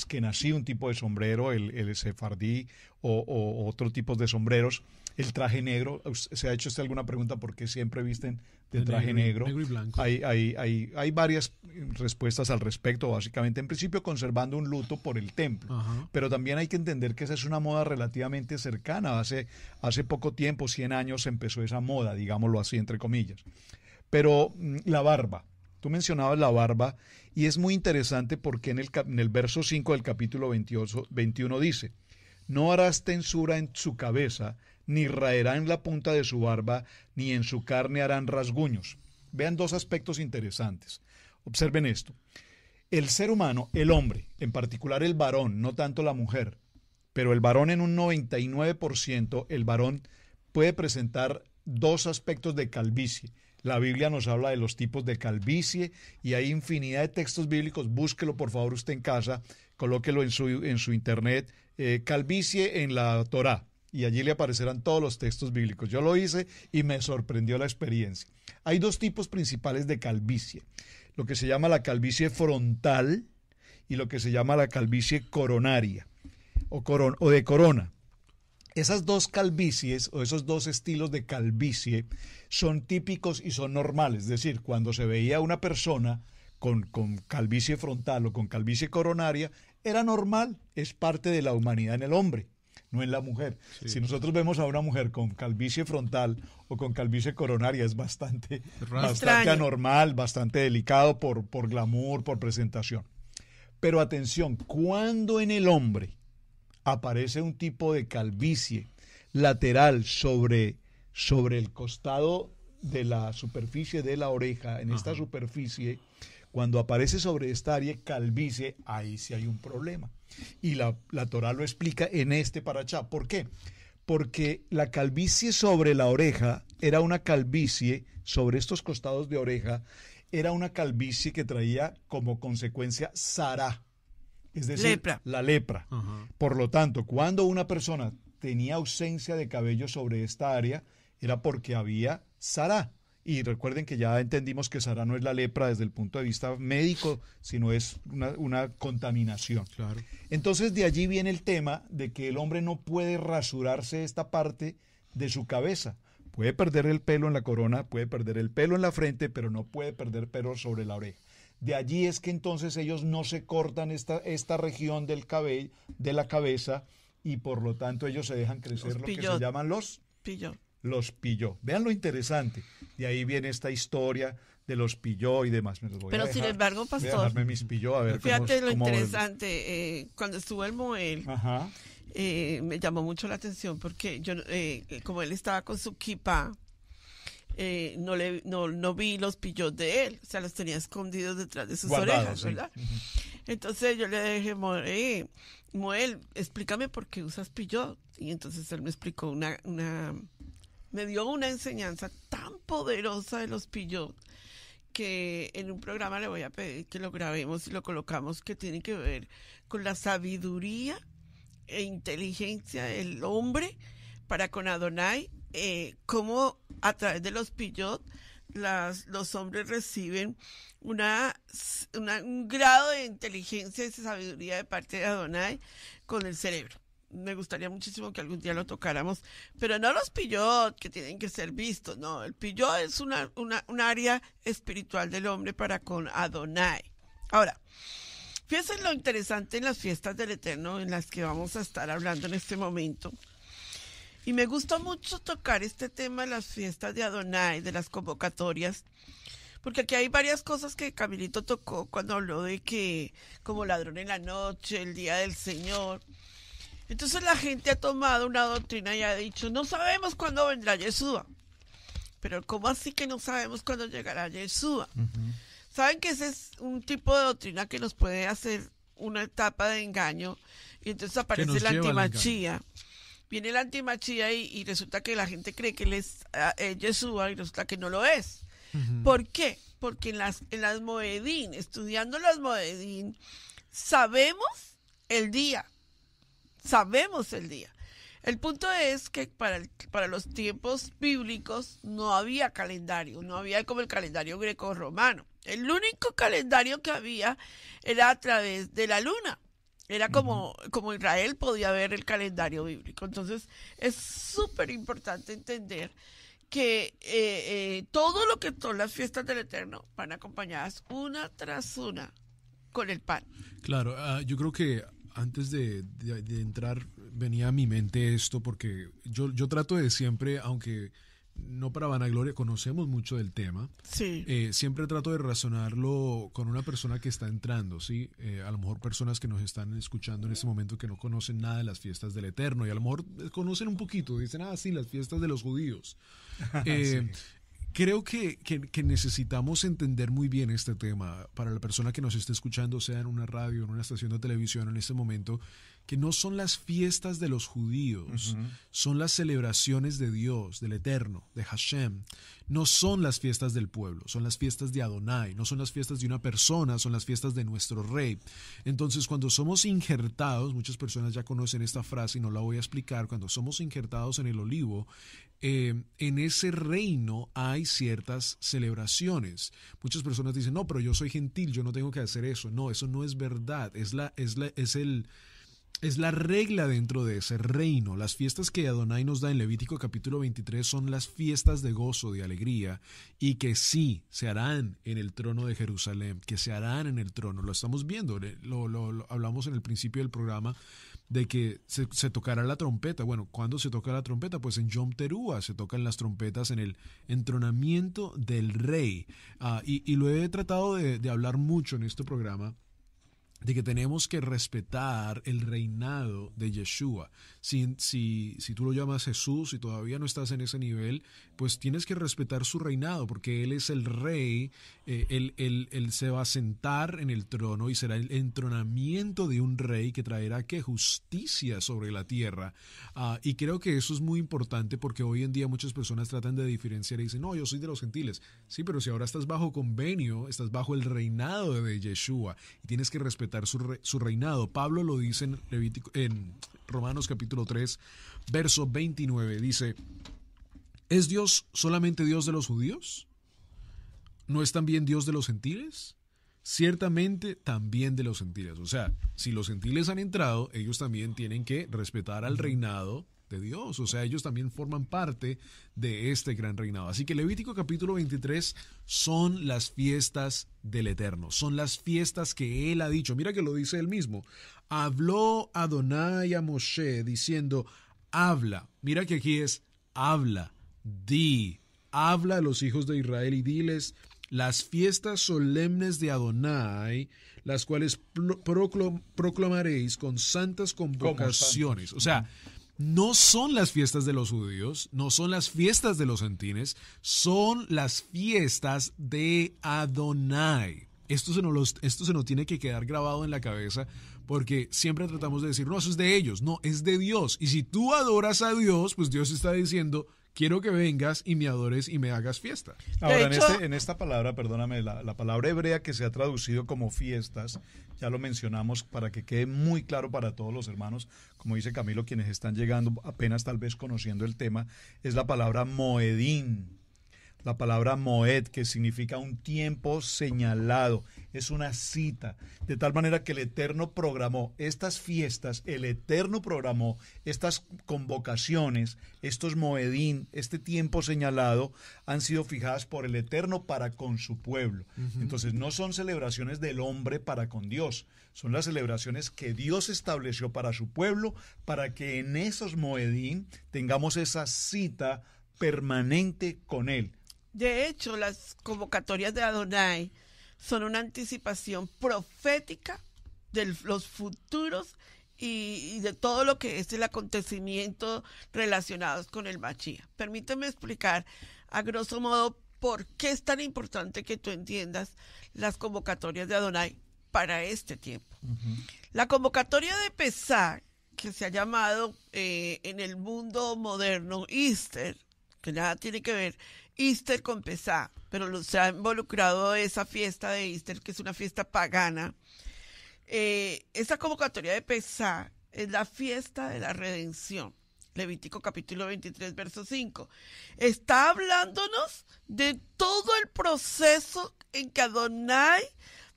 un tipo de sombrero, el, sefardí o otro tipo de sombreros el traje negro. ¿Se ha hecho usted alguna pregunta por qué siempre visten de, traje negro? y blanco. Hay, varias eh, respuestas al respecto, básicamente. En principio, conservando un luto por el templo. Pero también hay que entender que esa es una moda relativamente cercana. Hace, hace poco tiempo, 100 años, empezó esa moda, digámoslo así, entre comillas. Pero mm, la barba. Tú mencionabas la barba y es muy interesante porque en el, verso 5 del capítulo 21 dice, no harás tensura en su cabeza, ni raerá en la punta de su barba, ni en su carne harán rasguños. Vean dos aspectos interesantes. Observen esto. El ser humano, el hombre, en particular el varón, no tanto la mujer, pero el varón en un 99%, el varón puede presentar dos aspectos de calvicie. La Biblia nos habla de los tipos de calvicie y hay infinidad de textos bíblicos. Búsquelo por favor usted en casa, colóquelo en su, en su internet eh, calvicie en la Torá y allí le aparecerán todos los textos bíblicos. Yo lo hice y me sorprendió la experiencia. Hay dos tipos principales de calvicie, lo que se llama la calvicie frontal y lo que se llama la calvicie coronaria o, o de corona. Esas dos calvicies o esos dos estilos de calvicie son típicos y son normales, es decir, cuando se veía una persona con, con, calvicie frontal o con calvicie coronaria, era normal, es parte de la humanidad en el hombre, no en la mujer. Si nosotros vemos a una mujer con calvicie frontal o con calvicie coronaria, es bastante, bastante anormal, bastante delicado por, por glamour, por presentación. Pero atención, cuando en el hombre aparece un tipo de calvicie lateral sobre, sobre el costado de la superficie de la oreja, en esta superficie, cuando aparece sobre esta área calvicie, ahí sí hay un problema. Y la, la Torah lo explica en este parachá. ¿Por qué? Porque la calvicie sobre la oreja era una calvicie sobre estos costados de oreja, era una calvicie que traía como consecuencia sara Es decir, la lepra. Por lo tanto, cuando una persona tenía ausencia de cabello sobre esta área, era porque había sará y recuerden que ya entendimos que Sara no es la lepra desde el punto de vista médico, sino es una, contaminación. Claro. Entonces de allí viene el tema de que el hombre no puede rasurarse esta parte de su cabeza. Puede perder el pelo en la corona, puede perder el pelo en la frente, pero no puede perder pelo sobre la oreja. De allí es que entonces ellos no se cortan esta, esta región del cabello, de la cabeza, y por lo tanto ellos se dejan crecer lo que se llaman los pillos los pilló. Vean lo interesante. de ahí viene esta historia de los pilló y demás. Pero sin embargo, pastor, mis pilló, a ver fíjate lo interesante. Eh, cuando estuvo el Moel, eh, me llamó mucho la atención porque yo, eh, como él estaba con su kipa, no, le, no, vi los pillos de él, o sea, los tenía escondidos detrás de sus orejas, ¿verdad? Entonces yo le dije, Moel, Moel, explícame por qué usas pilló Y entonces él me explicó una, una me dio una enseñanza tan poderosa de los Pillot que en un programa le voy a pedir que lo grabemos y lo colocamos, que tiene que ver con la sabiduría e inteligencia del hombre para con Adonai, eh, cómo a través de los Pillot las, los hombres reciben una, un grado de inteligencia y sabiduría de parte de Adonai con el cerebro me gustaría muchísimo que algún día lo tocáramos, pero no los pillot que tienen que ser vistos, no, el pillot es una, un área espiritual del hombre para con Adonai. Ahora, fíjense lo interesante en las fiestas del Eterno en las que vamos a estar hablando en este momento. Y me gusta mucho tocar este tema de las fiestas de Adonai, de las convocatorias, porque aquí hay varias cosas que Camilito tocó cuando habló de que como ladrón en la noche, el día del Señor. Entonces la gente ha tomado una doctrina y ha dicho, no sabemos cuándo vendrá Yeshua. Pero ¿cómo así que no sabemos cuándo llegará Yeshua? Saben que ese es un tipo de doctrina que nos puede hacer una etapa de engaño y entonces aparece la antimachía. Viene la antimachía y, resulta que la gente cree que él es, ah, y resulta que no lo es. ¿Por qué? Porque en las, en las Moedín, estudiando las Moedín, sabemos el día, sabemos el día. El punto es que para, para los tiempos bíblicos no había calendario, no había como el calendario greco-romano. El único calendario que había era a través de la luna. Era como, como Israel podía ver el calendario bíblico. Entonces es súper importante entender que eh, eh, todo lo que son las fiestas del Eterno van acompañadas una tras una con el pan. Claro, ah, yo creo que antes de, entrar venía a mi mente esto porque yo, yo trato de siempre, aunque no para vanagloria, conocemos mucho del tema. Sí. Eh, siempre trato de razonarlo con una persona que está entrando, ¿sí? Eh, a lo mejor personas que nos están escuchando en este momento que no conocen nada de las fiestas del Eterno y a lo mejor conocen un poquito, dicen, ah, sí, las fiestas de los judíos. <laughs> Eh, Creo que, necesitamos entender muy bien este tema para la persona que nos esté escuchando, sea en una radio, en una estación de televisión en este momento, que no son las fiestas de los judíos, son las celebraciones de Dios, del Eterno, de Hashem. No son las fiestas del pueblo, son las fiestas de Adonai, no son las fiestas de una persona, son las fiestas de nuestro rey. Entonces, cuando somos injertados, muchas personas ya conocen esta frase y no la voy a explicar, cuando somos injertados en el olivo, eh, en ese reino hay ciertas celebraciones. Muchas personas dicen, no, pero yo soy gentil, yo no tengo que hacer eso. No, eso no es verdad. Es la, es es el, es la regla dentro de ese reino. Las fiestas que Adonai nos da en Levítico capítulo 23 son las fiestas de gozo, de alegría, y que sí se harán en el trono de Jerusalén, que se harán en el trono. Lo estamos viendo, lo, lo hablamos en el principio del programa de que se, tocará la trompeta. Bueno, ¿cuándo se toca la trompeta? Pues en Yom Teruah se tocan las trompetas en el entronamiento del rey. Ah, y, y, lo he tratado de, de hablar mucho en este programa de que tenemos que respetar el reinado de Yeshua. Si, si, si, tú lo llamas Jesús y todavía no estás en ese nivel, pues tienes que respetar su reinado, porque Él es el rey, eh, él, se va a sentar en el trono y será el entronamiento de un rey que traerá que justicia sobre la tierra. Ah, y creo que eso es muy importante porque hoy en día muchas personas tratan de diferenciar y dicen, no, yo soy de los gentiles. Sí, pero si ahora estás bajo convenio, estás bajo el reinado de Yeshua y tienes que respetar su, reinado. Pablo lo dice en, en Romanos capítulo 3, verso 29. Dice, ¿es Dios solamente Dios de los judíos? ¿No es también Dios de los gentiles? Ciertamente también de los gentiles. O sea, si los gentiles han entrado, ellos también tienen que respetar al reinado Dios. O sea, ellos también forman parte de este gran reinado. Así que Levítico capítulo 23 son las fiestas del Eterno, son las fiestas que Él ha dicho. Mira que lo dice Él mismo. Habló Adonai a Moshe diciendo, habla. Mira que aquí es, habla, di, habla a los hijos de Israel y diles las fiestas solemnes de Adonai, las cuales proclamaréis con santas convocaciones. O sea, no son las fiestas de los judíos, no son las fiestas de los sentines, son las fiestas de Adonai. Esto se, nos esto se nos tiene que quedar grabado en la cabeza porque siempre tratamos de decir, no, eso es de ellos, no, es de Dios. Y si tú adoras a Dios, pues Dios está diciendo, quiero que vengas y me adores y me hagas fiestas. Ahora, este, en, esta palabra, perdóname, la, la, palabra hebrea que se ha traducido como fiestas, ya lo mencionamos para que quede muy claro para todos los hermanos, como dice Camilo, quienes están llegando apenas tal vez conociendo el tema, es la palabra moedín la palabra moed, que significa un tiempo señalado, es una cita, de tal manera que el Eterno programó estas fiestas, el Eterno programó estas convocaciones, estos moedín, este tiempo señalado, han sido fijadas por el Eterno para con su pueblo. Entonces no son celebraciones del hombre para con Dios, son las celebraciones que Dios estableció para su pueblo, para que en esos moedín tengamos esa cita permanente con Él de hecho, las convocatorias de Adonai son una anticipación profética de los futuros y, de todo lo que es el acontecimiento relacionados con el Machía. Permíteme explicar a grosso modo por qué es tan importante que tú entiendas las convocatorias de Adonai para este tiempo. La convocatoria de Pesach, que se ha llamado eh, en el mundo moderno Easter, que nada tiene que ver Easter con Pesá, pero se ha involucrado esa fiesta de Easter, que es una fiesta pagana. Eh, esa convocatoria de Pesá es la fiesta de la redención. Levítico capítulo 23, verso 5. Está hablándonos de todo el proceso en que Adonai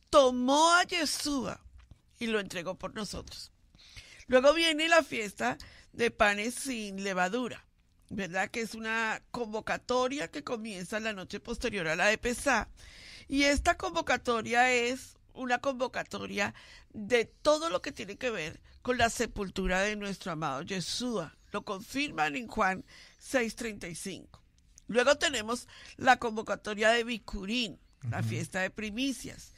tomó a Yeshua y lo entregó por nosotros. Luego viene la fiesta de panes sin levadura. ¿verdad? Que es una convocatoria que comienza la noche posterior a la de Pesá. Y esta convocatoria es una convocatoria de todo lo que tiene que ver con la sepultura de nuestro amado Yeshua. Lo confirman en Juan 6:35. Luego tenemos la convocatoria de Bicurín, la fiesta de primicias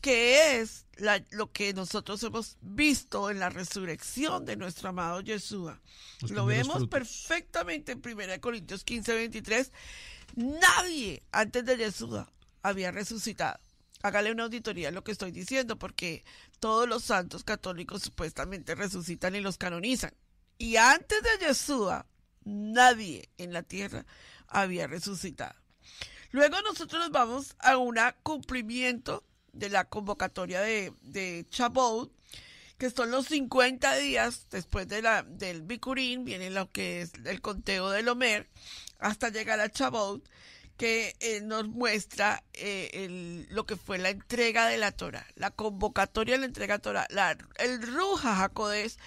que es lo que nosotros hemos visto en la resurrección de nuestro amado Yeshua. lo vemos perfectamente en 1 Corintios 15, 23. Nadie antes de Yeshua había resucitado. Hágale una auditoría a lo que estoy diciendo, porque todos los santos católicos supuestamente resucitan y los canonizan. Y antes de Yeshua, nadie en la tierra había resucitado. Luego nosotros vamos a un cumplimiento de la convocatoria de, Chabot, que son los 50 días después de la, del Bicurín, viene lo que es el conteo del Omer hasta llegar a Chabot, que eh, nos muestra eh, lo que fue la entrega de la Torah, la convocatoria de la entrega de la Torah, el Ruja Jacodés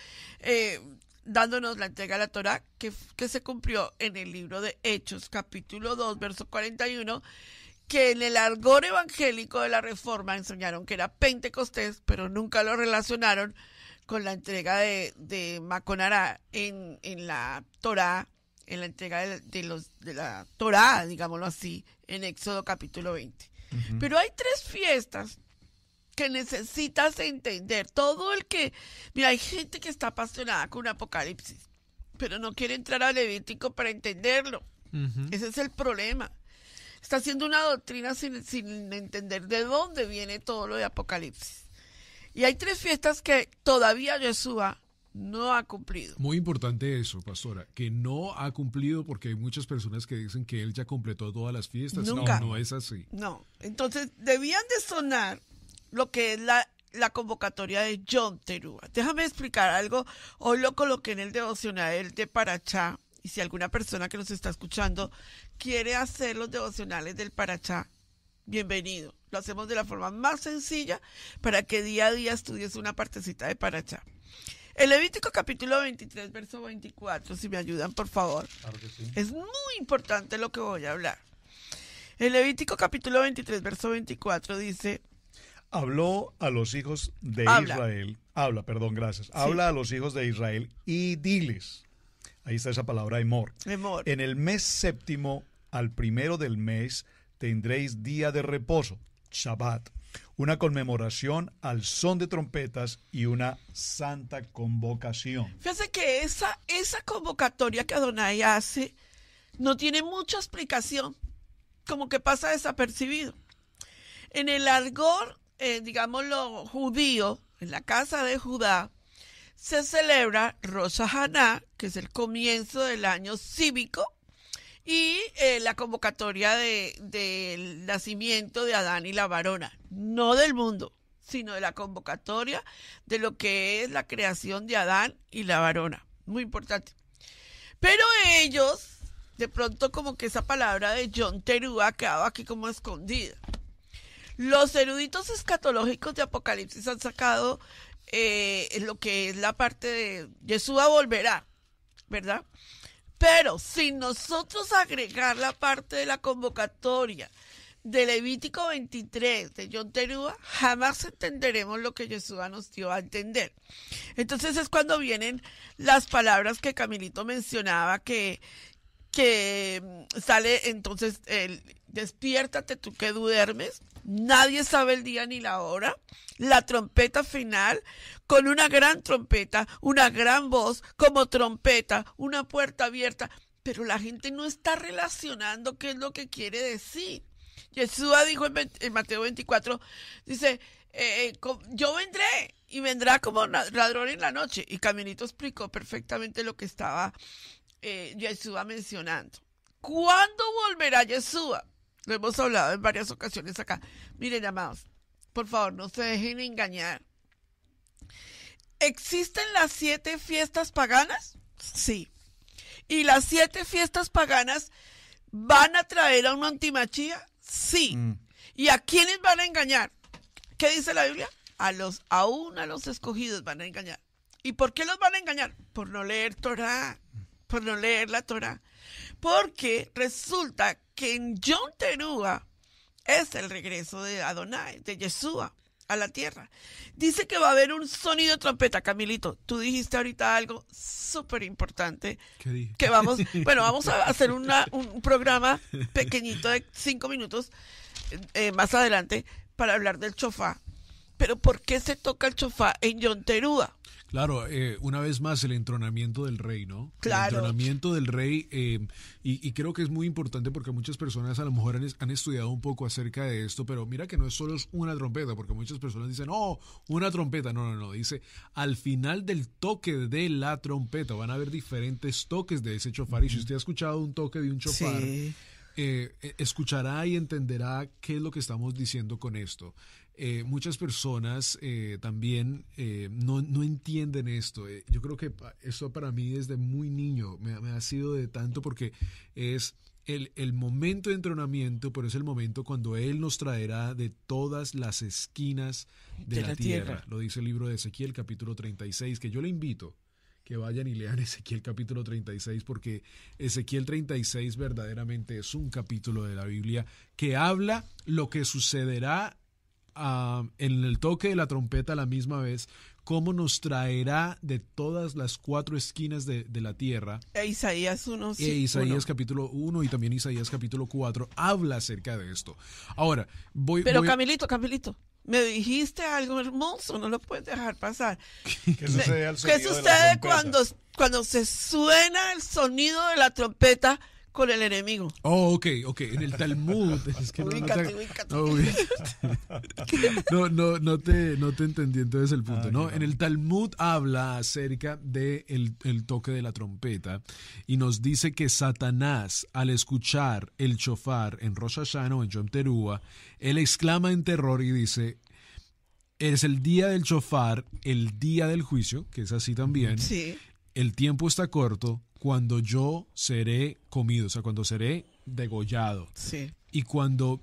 eh, dándonos la entrega de la Torah que, que se cumplió en el libro de Hechos, capítulo 2, verso 41, que en el argor evangélico de la Reforma enseñaron que era Pentecostés, pero nunca lo relacionaron con la entrega de, de en, la Torá, en la entrega de, los, de la Torá, digámoslo así, en Éxodo capítulo 20. Pero hay tres fiestas que necesitas entender. Todo el que... Mira, hay gente que está apasionada con apocalipsis, pero no quiere entrar al Levítico para entenderlo. Ese es el problema está haciendo una doctrina sin, entender de dónde viene todo lo de Apocalipsis. Y hay tres fiestas que todavía Yeshua no ha cumplido. Muy importante eso, pastora, que no ha cumplido porque hay muchas personas que dicen que él ya completó todas las fiestas. No, no es así. No, entonces debían de sonar lo que es la, convocatoria de John Terúa. Déjame explicar algo. Hoy lo coloqué en el devocional de Parachá, y si alguna persona que nos está escuchando quiere hacer los devocionales del Parachá, bienvenido. Lo hacemos de la forma más sencilla para que día a día estudies una partecita de Parachá. El Levítico capítulo 23, verso 24, si me ayudan, por favor. Claro que sí. Es muy importante lo que voy a hablar. El Levítico capítulo 23, verso 24 dice... Habló a los hijos de Israel. Habla, perdón, gracias. Habla a los hijos de Israel y diles. Ahí está esa palabra, emor. En el mes séptimo, al primero del mes, tendréis día de reposo, Shabbat, una conmemoración al son de trompetas y una santa convocación. Fíjense que esa, esa convocatoria que Adonai hace no tiene mucha explicación, como que pasa desapercibido. En el argor, digamos eh, digámoslo, judío, en la casa de Judá, se celebra Rosa Haná, que es el comienzo del año cívico, y eh, la convocatoria del nacimiento de Adán y la varona, no del mundo, sino de la convocatoria de lo que es la creación de Adán y la varona. Muy importante. Pero ellos, de pronto como que esa palabra de John Terúa quedado aquí como escondida. Los eruditos escatológicos de Apocalipsis han sacado eh, lo que es la parte de Yeshua volverá, ¿verdad? Pero si nosotros agregar la parte de la convocatoria de Levítico 23 de John Terúa, jamás entenderemos lo que Yeshua nos dio a entender. Entonces es cuando vienen las palabras que Camilito mencionaba que, que mm, sale entonces el despiértate tú que duermes Nadie sabe el día ni la hora. La trompeta final, con una gran trompeta, una gran voz, como trompeta, una puerta abierta. Pero la gente no está relacionando qué es lo que quiere decir. Jesús dijo en, Mateo 24, dice, eh, eh, yo vendré y vendrá como ladrón en la noche. Y Caminito explicó perfectamente lo que estaba eh, Yeshua mencionando. ¿Cuándo volverá Yeshua? Lo hemos hablado en varias ocasiones acá. Miren, amados, por favor, no se dejen engañar. ¿Existen las siete fiestas paganas? Sí. ¿Y las siete fiestas paganas van a traer a una antimachía? Sí. Mm. ¿Y a quiénes van a engañar? ¿Qué dice la Biblia? A los, aún a los escogidos van a engañar. ¿Y por qué los van a engañar? Por no leer Torah, por no leer la Torah. Porque resulta que en John es el regreso de Adonai, de Yeshua a la tierra. Dice que va a haber un sonido de trompeta, Camilito. Tú dijiste ahorita algo súper importante. Que vamos, <laughs> bueno, vamos a hacer un programa pequeñito de cinco minutos eh, más adelante para hablar del chofá. Pero ¿por qué se toca el chofá en Terúa? Claro, eh, una vez más el entronamiento del rey, ¿no? Claro. El entronamiento del rey, eh, y, creo que es muy importante porque muchas personas a lo mejor han, estudiado un poco acerca de esto, pero mira que no es solo una trompeta, porque muchas personas dicen, oh, una trompeta. No, no, no, dice, al final del toque de la trompeta van a haber diferentes toques de ese chofar. Y si usted ha escuchado un toque de un chofar... Eh, e, escuchará y entenderá qué es lo que estamos diciendo con esto. Eh, muchas personas eh, también eh, no, entienden esto. yo creo que esto para mí desde muy niño me, ha sido de tanto porque es el, momento de entrenamiento, pero es el momento cuando Él nos traerá de todas las esquinas de, la, tierra. Lo dice el libro de Ezequiel capítulo 36, que yo le invito que vayan y lean <laughs> Ezequiel capítulo 36, porque Ezequiel 36 verdaderamente es un capítulo de la Biblia que habla lo que sucederá en el toque de la trompeta a la misma vez, cómo nos traerá de todas las cuatro esquinas de, la tierra. E Isaías 1. E Isaías capítulo 1 y también Isaías capítulo 4 habla acerca de esto. Ahora, voy... Pero Camilito, Camilito. Me dijiste algo hermoso, no lo puedes dejar pasar. <laughs> ¿Qué sucede cuando, cuando se suena el sonido de la trompeta con el enemigo. Oh, ok, ok. En el Talmud. <laughs> no, no, no, te, entendí entonces el punto. Ah, no, en el Talmud habla acerca del de toque de la trompeta y nos dice que Satanás, al escuchar el chofar en Rosh en Yom Terúa, él exclama en terror y dice, es el día del chofar, el día del juicio, que es así también. Sí el tiempo está corto cuando yo seré comido, o sea, cuando seré degollado. Sí. Y cuando,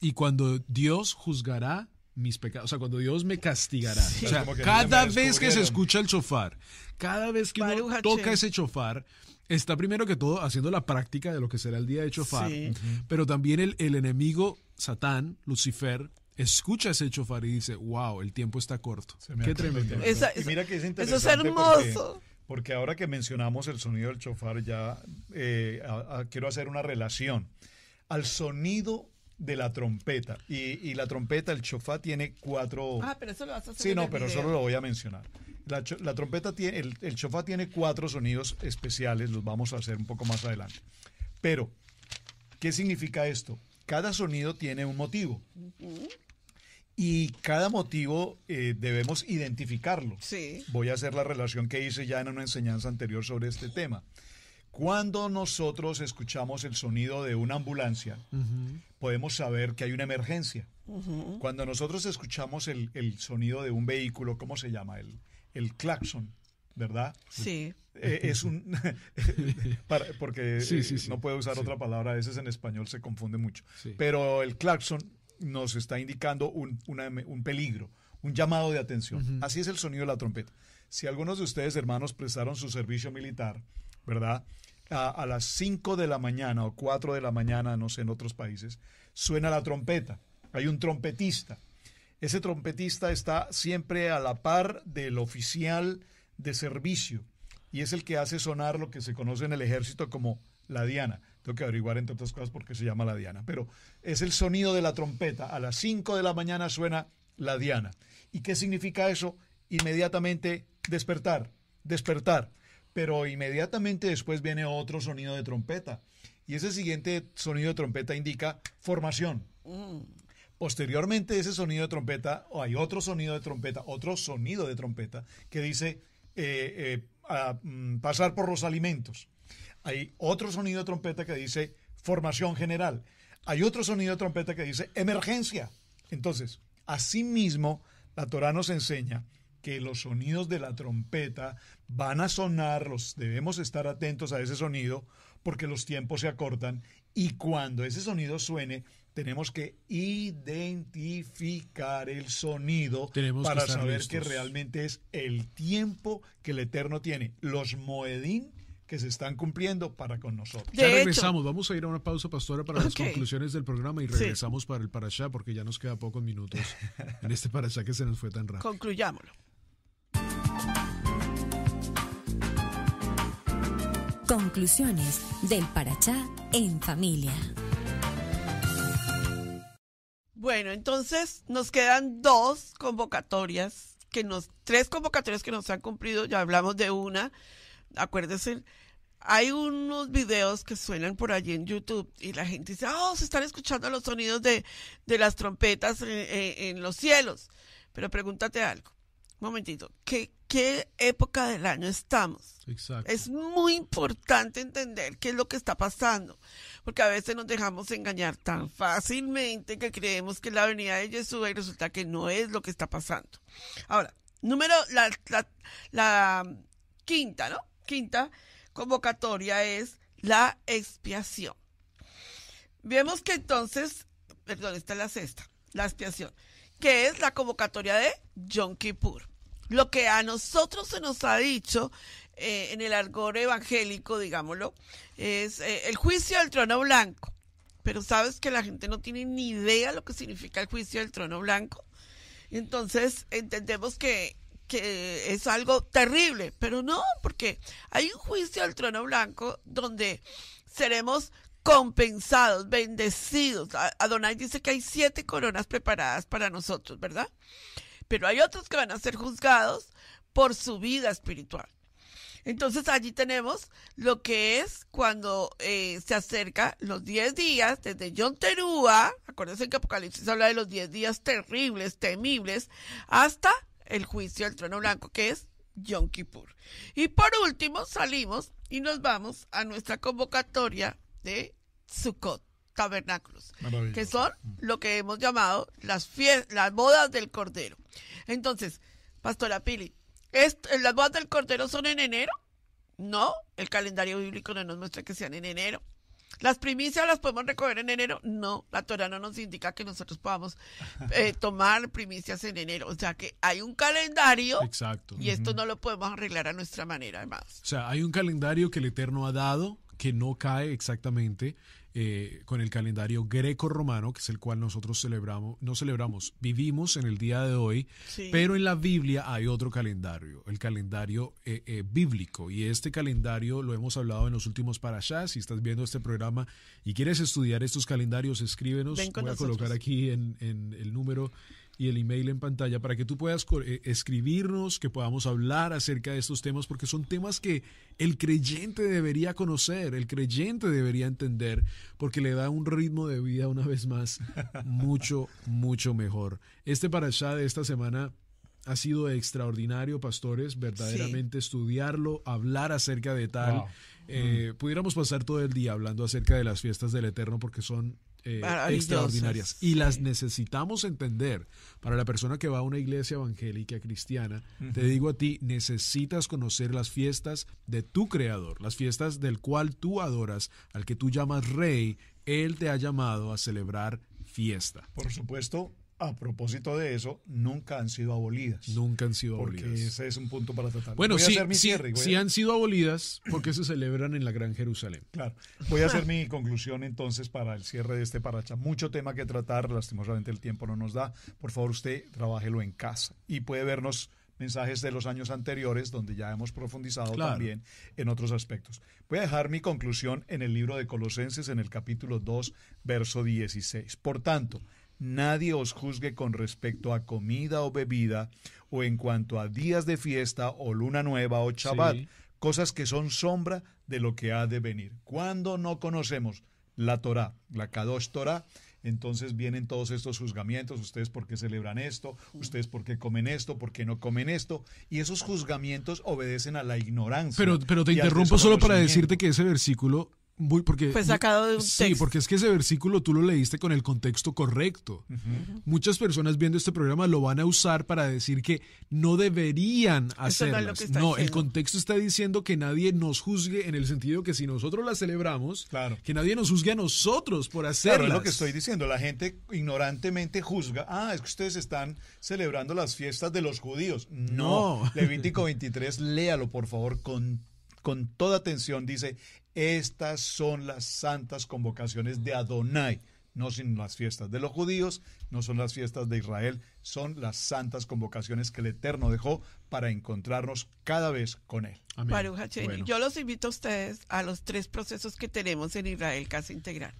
y, cuando Dios juzgará mis pecados, o sea, cuando Dios me castigará. O sea, cada vez que se escucha el chofar, cada vez que uno toca ese chofar, está primero que todo haciendo la práctica de lo que será el día de chofar, pero también el, el enemigo, Satán, Lucifer, escucha ese chofar y dice, wow, el tiempo está corto. Qué tremendo. mira que es eso es hermoso. Porque, ahora que mencionamos el sonido del chofar, ya eh, quiero hacer una relación. Al sonido de la trompeta. Y, la trompeta, el chofá, tiene cuatro. Ah, pero eso lo vas a hacer. Sí, no, pero solo lo voy a mencionar. La, trompeta tiene, el, chofar chofá tiene cuatro sonidos especiales, los vamos a hacer un poco más adelante. Pero, ¿qué significa esto? Cada sonido tiene un motivo y cada motivo eh, debemos identificarlo. Sí. Voy a hacer la relación que hice ya en una enseñanza anterior sobre este tema. Cuando nosotros escuchamos el sonido de una ambulancia, podemos saber que hay una emergencia. Cuando nosotros escuchamos el, sonido de un vehículo, ¿cómo se llama? El, el claxon, ¿verdad? Sí. Eh, es un. <laughs> porque no puedo usar otra palabra, a veces en español se confunde mucho. Pero el claxon nos está indicando un, peligro, un llamado de atención. Así es el sonido de la trompeta. Si algunos de ustedes, hermanos, prestaron su servicio militar, ¿verdad? A, a las 5 de la mañana o 4 de la mañana, no sé, en otros países, suena la trompeta. Hay un trompetista. Ese trompetista está siempre a la par del oficial de servicio y es el que hace sonar lo que se conoce en el ejército como la diana. Tengo que averiguar, entre otras cosas, por qué se llama la diana. Pero es el sonido de la trompeta. A las 5 de la mañana suena la diana. ¿Y qué significa eso? Inmediatamente despertar, despertar. Pero inmediatamente después viene otro sonido de trompeta. Y ese siguiente sonido de trompeta indica formación. Mm. Posteriormente ese sonido de trompeta, o hay otro sonido de trompeta, otro sonido de trompeta que dice eh, eh, mm, pasar por los alimentos. Hay otro sonido de trompeta que dice formación general. Hay otro sonido de trompeta que dice emergencia. Entonces, asimismo, la Torah nos enseña que los sonidos de la trompeta van a sonar, los, debemos estar atentos a ese sonido porque los tiempos se acortan y cuando ese sonido suene tenemos que identificar el sonido para saber que realmente es el tiempo que el Eterno tiene. Los moedín que se están cumpliendo para con nosotros. ya regresamos, vamos a ir a una pausa, pastora, para las conclusiones del programa y regresamos para el Parachá porque ya nos queda pocos minutos <laughs> en este Parachá que se nos fue tan rápido. Concluyámoslo. Conclusiones del parachá en familia. Bueno, entonces nos quedan dos convocatorias que nos tres convocatorias que nos han cumplido, ya hablamos de una Acuérdese, hay unos videos que suenan por allí en YouTube y la gente dice, oh, se están escuchando los sonidos de, las trompetas en, los cielos. Pero pregúntate algo, un momentito, ¿qué, ¿qué época del año estamos? Exacto. Es muy importante entender qué es lo que está pasando, porque a veces nos dejamos engañar tan fácilmente que creemos que es la venida de Jesús y resulta que no es lo que está pasando. Ahora, número, la quinta, ¿no? quinta convocatoria es la expiación. Vemos que entonces, perdón, está la sexta, la expiación, que es la convocatoria de John Kippur. Lo que a nosotros se nos ha dicho eh, en el argor evangélico, digámoslo, es eh, el juicio del trono blanco. Pero sabes que la gente no tiene ni idea lo que significa el juicio del trono blanco. Entonces entendemos que que es algo terrible, pero no, porque hay un juicio al trono blanco donde seremos compensados, bendecidos. Adonai dice que hay siete coronas preparadas para nosotros, ¿verdad? Pero hay otros que van a ser juzgados por su vida espiritual. Entonces allí tenemos lo que es cuando eh, se acerca los diez días desde John Terúa, acuérdense que Apocalipsis habla de los diez días terribles, temibles, hasta el juicio del trono blanco, que es Yom Kippur. Y por último, salimos y nos vamos a nuestra convocatoria de Sukkot, tabernáculos, que son lo que hemos llamado las, las bodas del Cordero. Entonces, Pastora Pili, ¿las bodas del Cordero son en enero? No, el calendario bíblico no nos muestra que sean en enero. Las primicias las podemos recoger en enero. No, la Torah no nos indica que nosotros podamos eh, <laughs> tomar primicias en enero. O sea que hay un calendario. Exacto. Y esto no lo podemos arreglar a nuestra manera, además. O sea, hay un calendario que el Eterno ha dado que no cae exactamente eh, con el calendario greco-romano, que es el cual nosotros celebramos, no celebramos, vivimos en el día de hoy, pero en la Biblia hay otro calendario, el calendario eh, eh, bíblico. Y este calendario lo hemos hablado en los últimos parashas. Si estás viendo este programa y quieres estudiar estos calendarios, escríbenos. Voy a colocar aquí en, en el número y el email en pantalla para que tú puedas eh, escribirnos, que podamos hablar acerca de estos temas, porque son temas que el creyente debería conocer, el creyente debería entender, porque le da un ritmo de vida una vez más mucho, mucho mejor. Este para allá de esta semana ha sido extraordinario, pastores, verdaderamente estudiarlo, hablar acerca de tal. Eh, pudiéramos pasar todo el día hablando acerca de las fiestas del Eterno porque son eh, extraordinarias y las necesitamos entender. Para la persona que va a una iglesia evangélica cristiana, te digo a ti, necesitas conocer las fiestas de tu creador, las fiestas del cual tú adoras, al que tú llamas rey, él te ha llamado a celebrar fiesta. Por supuesto, a propósito de eso, nunca han sido abolidas. Nunca han sido abolidas. Porque ese es un punto para tratar. Bueno, voy a mi cierre, han sido abolidas porque se celebran en la Gran Jerusalén. Claro. Voy a hacer mi conclusión entonces para el cierre de este paracha. Mucho tema que tratar, lastimosamente el tiempo no nos da. Por favor, usted trabájelo en casa y puede vernos mensajes de los años anteriores, donde ya hemos profundizado también en otros aspectos. Voy a dejar mi conclusión en el libro de Colosenses, en el capítulo 2, verso 16. Por tanto, Nadie os juzgue con respecto a comida o bebida, o en cuanto a días de fiesta, o luna nueva, o Shabbat, cosas que son sombra de lo que ha de venir. Cuando no conocemos la Torah, la Kadosh Torah, entonces vienen todos estos juzgamientos, ustedes por qué celebran esto, ustedes por qué comen esto, por qué no comen esto, y esos juzgamientos obedecen a la ignorancia. Pero, pero te interrumpo solo para decirte que ese versículo porque, pues sacado de un Sí, porque es que ese versículo tú lo leíste con el contexto correcto. Muchas personas viendo este programa lo van a usar para decir que no deberían hacerlas. no, el contexto está diciendo que nadie nos juzgue en el sentido que si nosotros la celebramos, que nadie nos juzgue a nosotros por hacerlas. Claro, es lo que estoy diciendo. La gente ignorantemente juzga. Ah, es que ustedes están celebrando las fiestas de los judíos. No. Levítico 23, léalo por favor con con toda atención, dice, estas son las santas convocaciones de Adonai. No son las fiestas de los judíos, no son las fiestas de Israel, son las santas convocaciones que el Eterno dejó para encontrarnos cada vez con Él. Amén. Yo los invito a ustedes a los tres procesos que tenemos en Israel Casa Integral.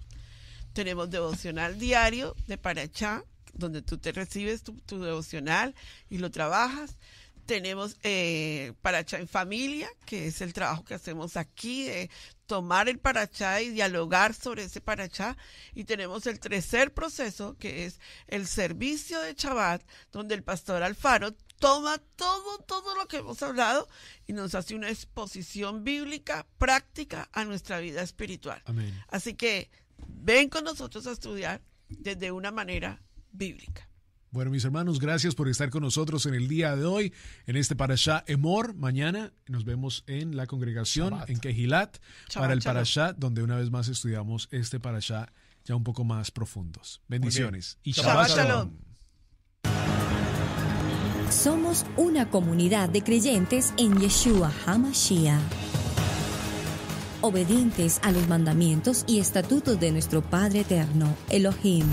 Tenemos devocional <laughs> diario de Parachá, donde tú te recibes tu, devocional y lo trabajas tenemos eh, Parachá en Familia, que es el trabajo que hacemos aquí de eh, tomar el parachá y dialogar sobre ese parachá. Y tenemos el tercer proceso, que es el servicio de Shabbat, donde el pastor Alfaro toma todo, todo lo que hemos hablado y nos hace una exposición bíblica práctica a nuestra vida espiritual. Así que ven con nosotros a estudiar desde una manera bíblica. Bueno, mis hermanos, gracias por estar con nosotros en el día de hoy, en este Parashá Emor. Mañana nos vemos en la congregación, en Kehilat, para el Parashá, donde una vez más estudiamos este Parashá ya un poco más profundos. Bendiciones y Shabbat Shalom. Somos una comunidad de creyentes en Yeshua HaMashiach, obedientes a los mandamientos y estatutos de nuestro Padre Eterno, Elohim.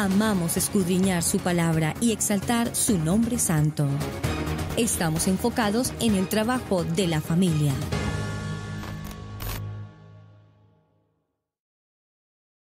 Amamos escudriñar su palabra y exaltar su nombre santo. Estamos enfocados en el trabajo de la familia.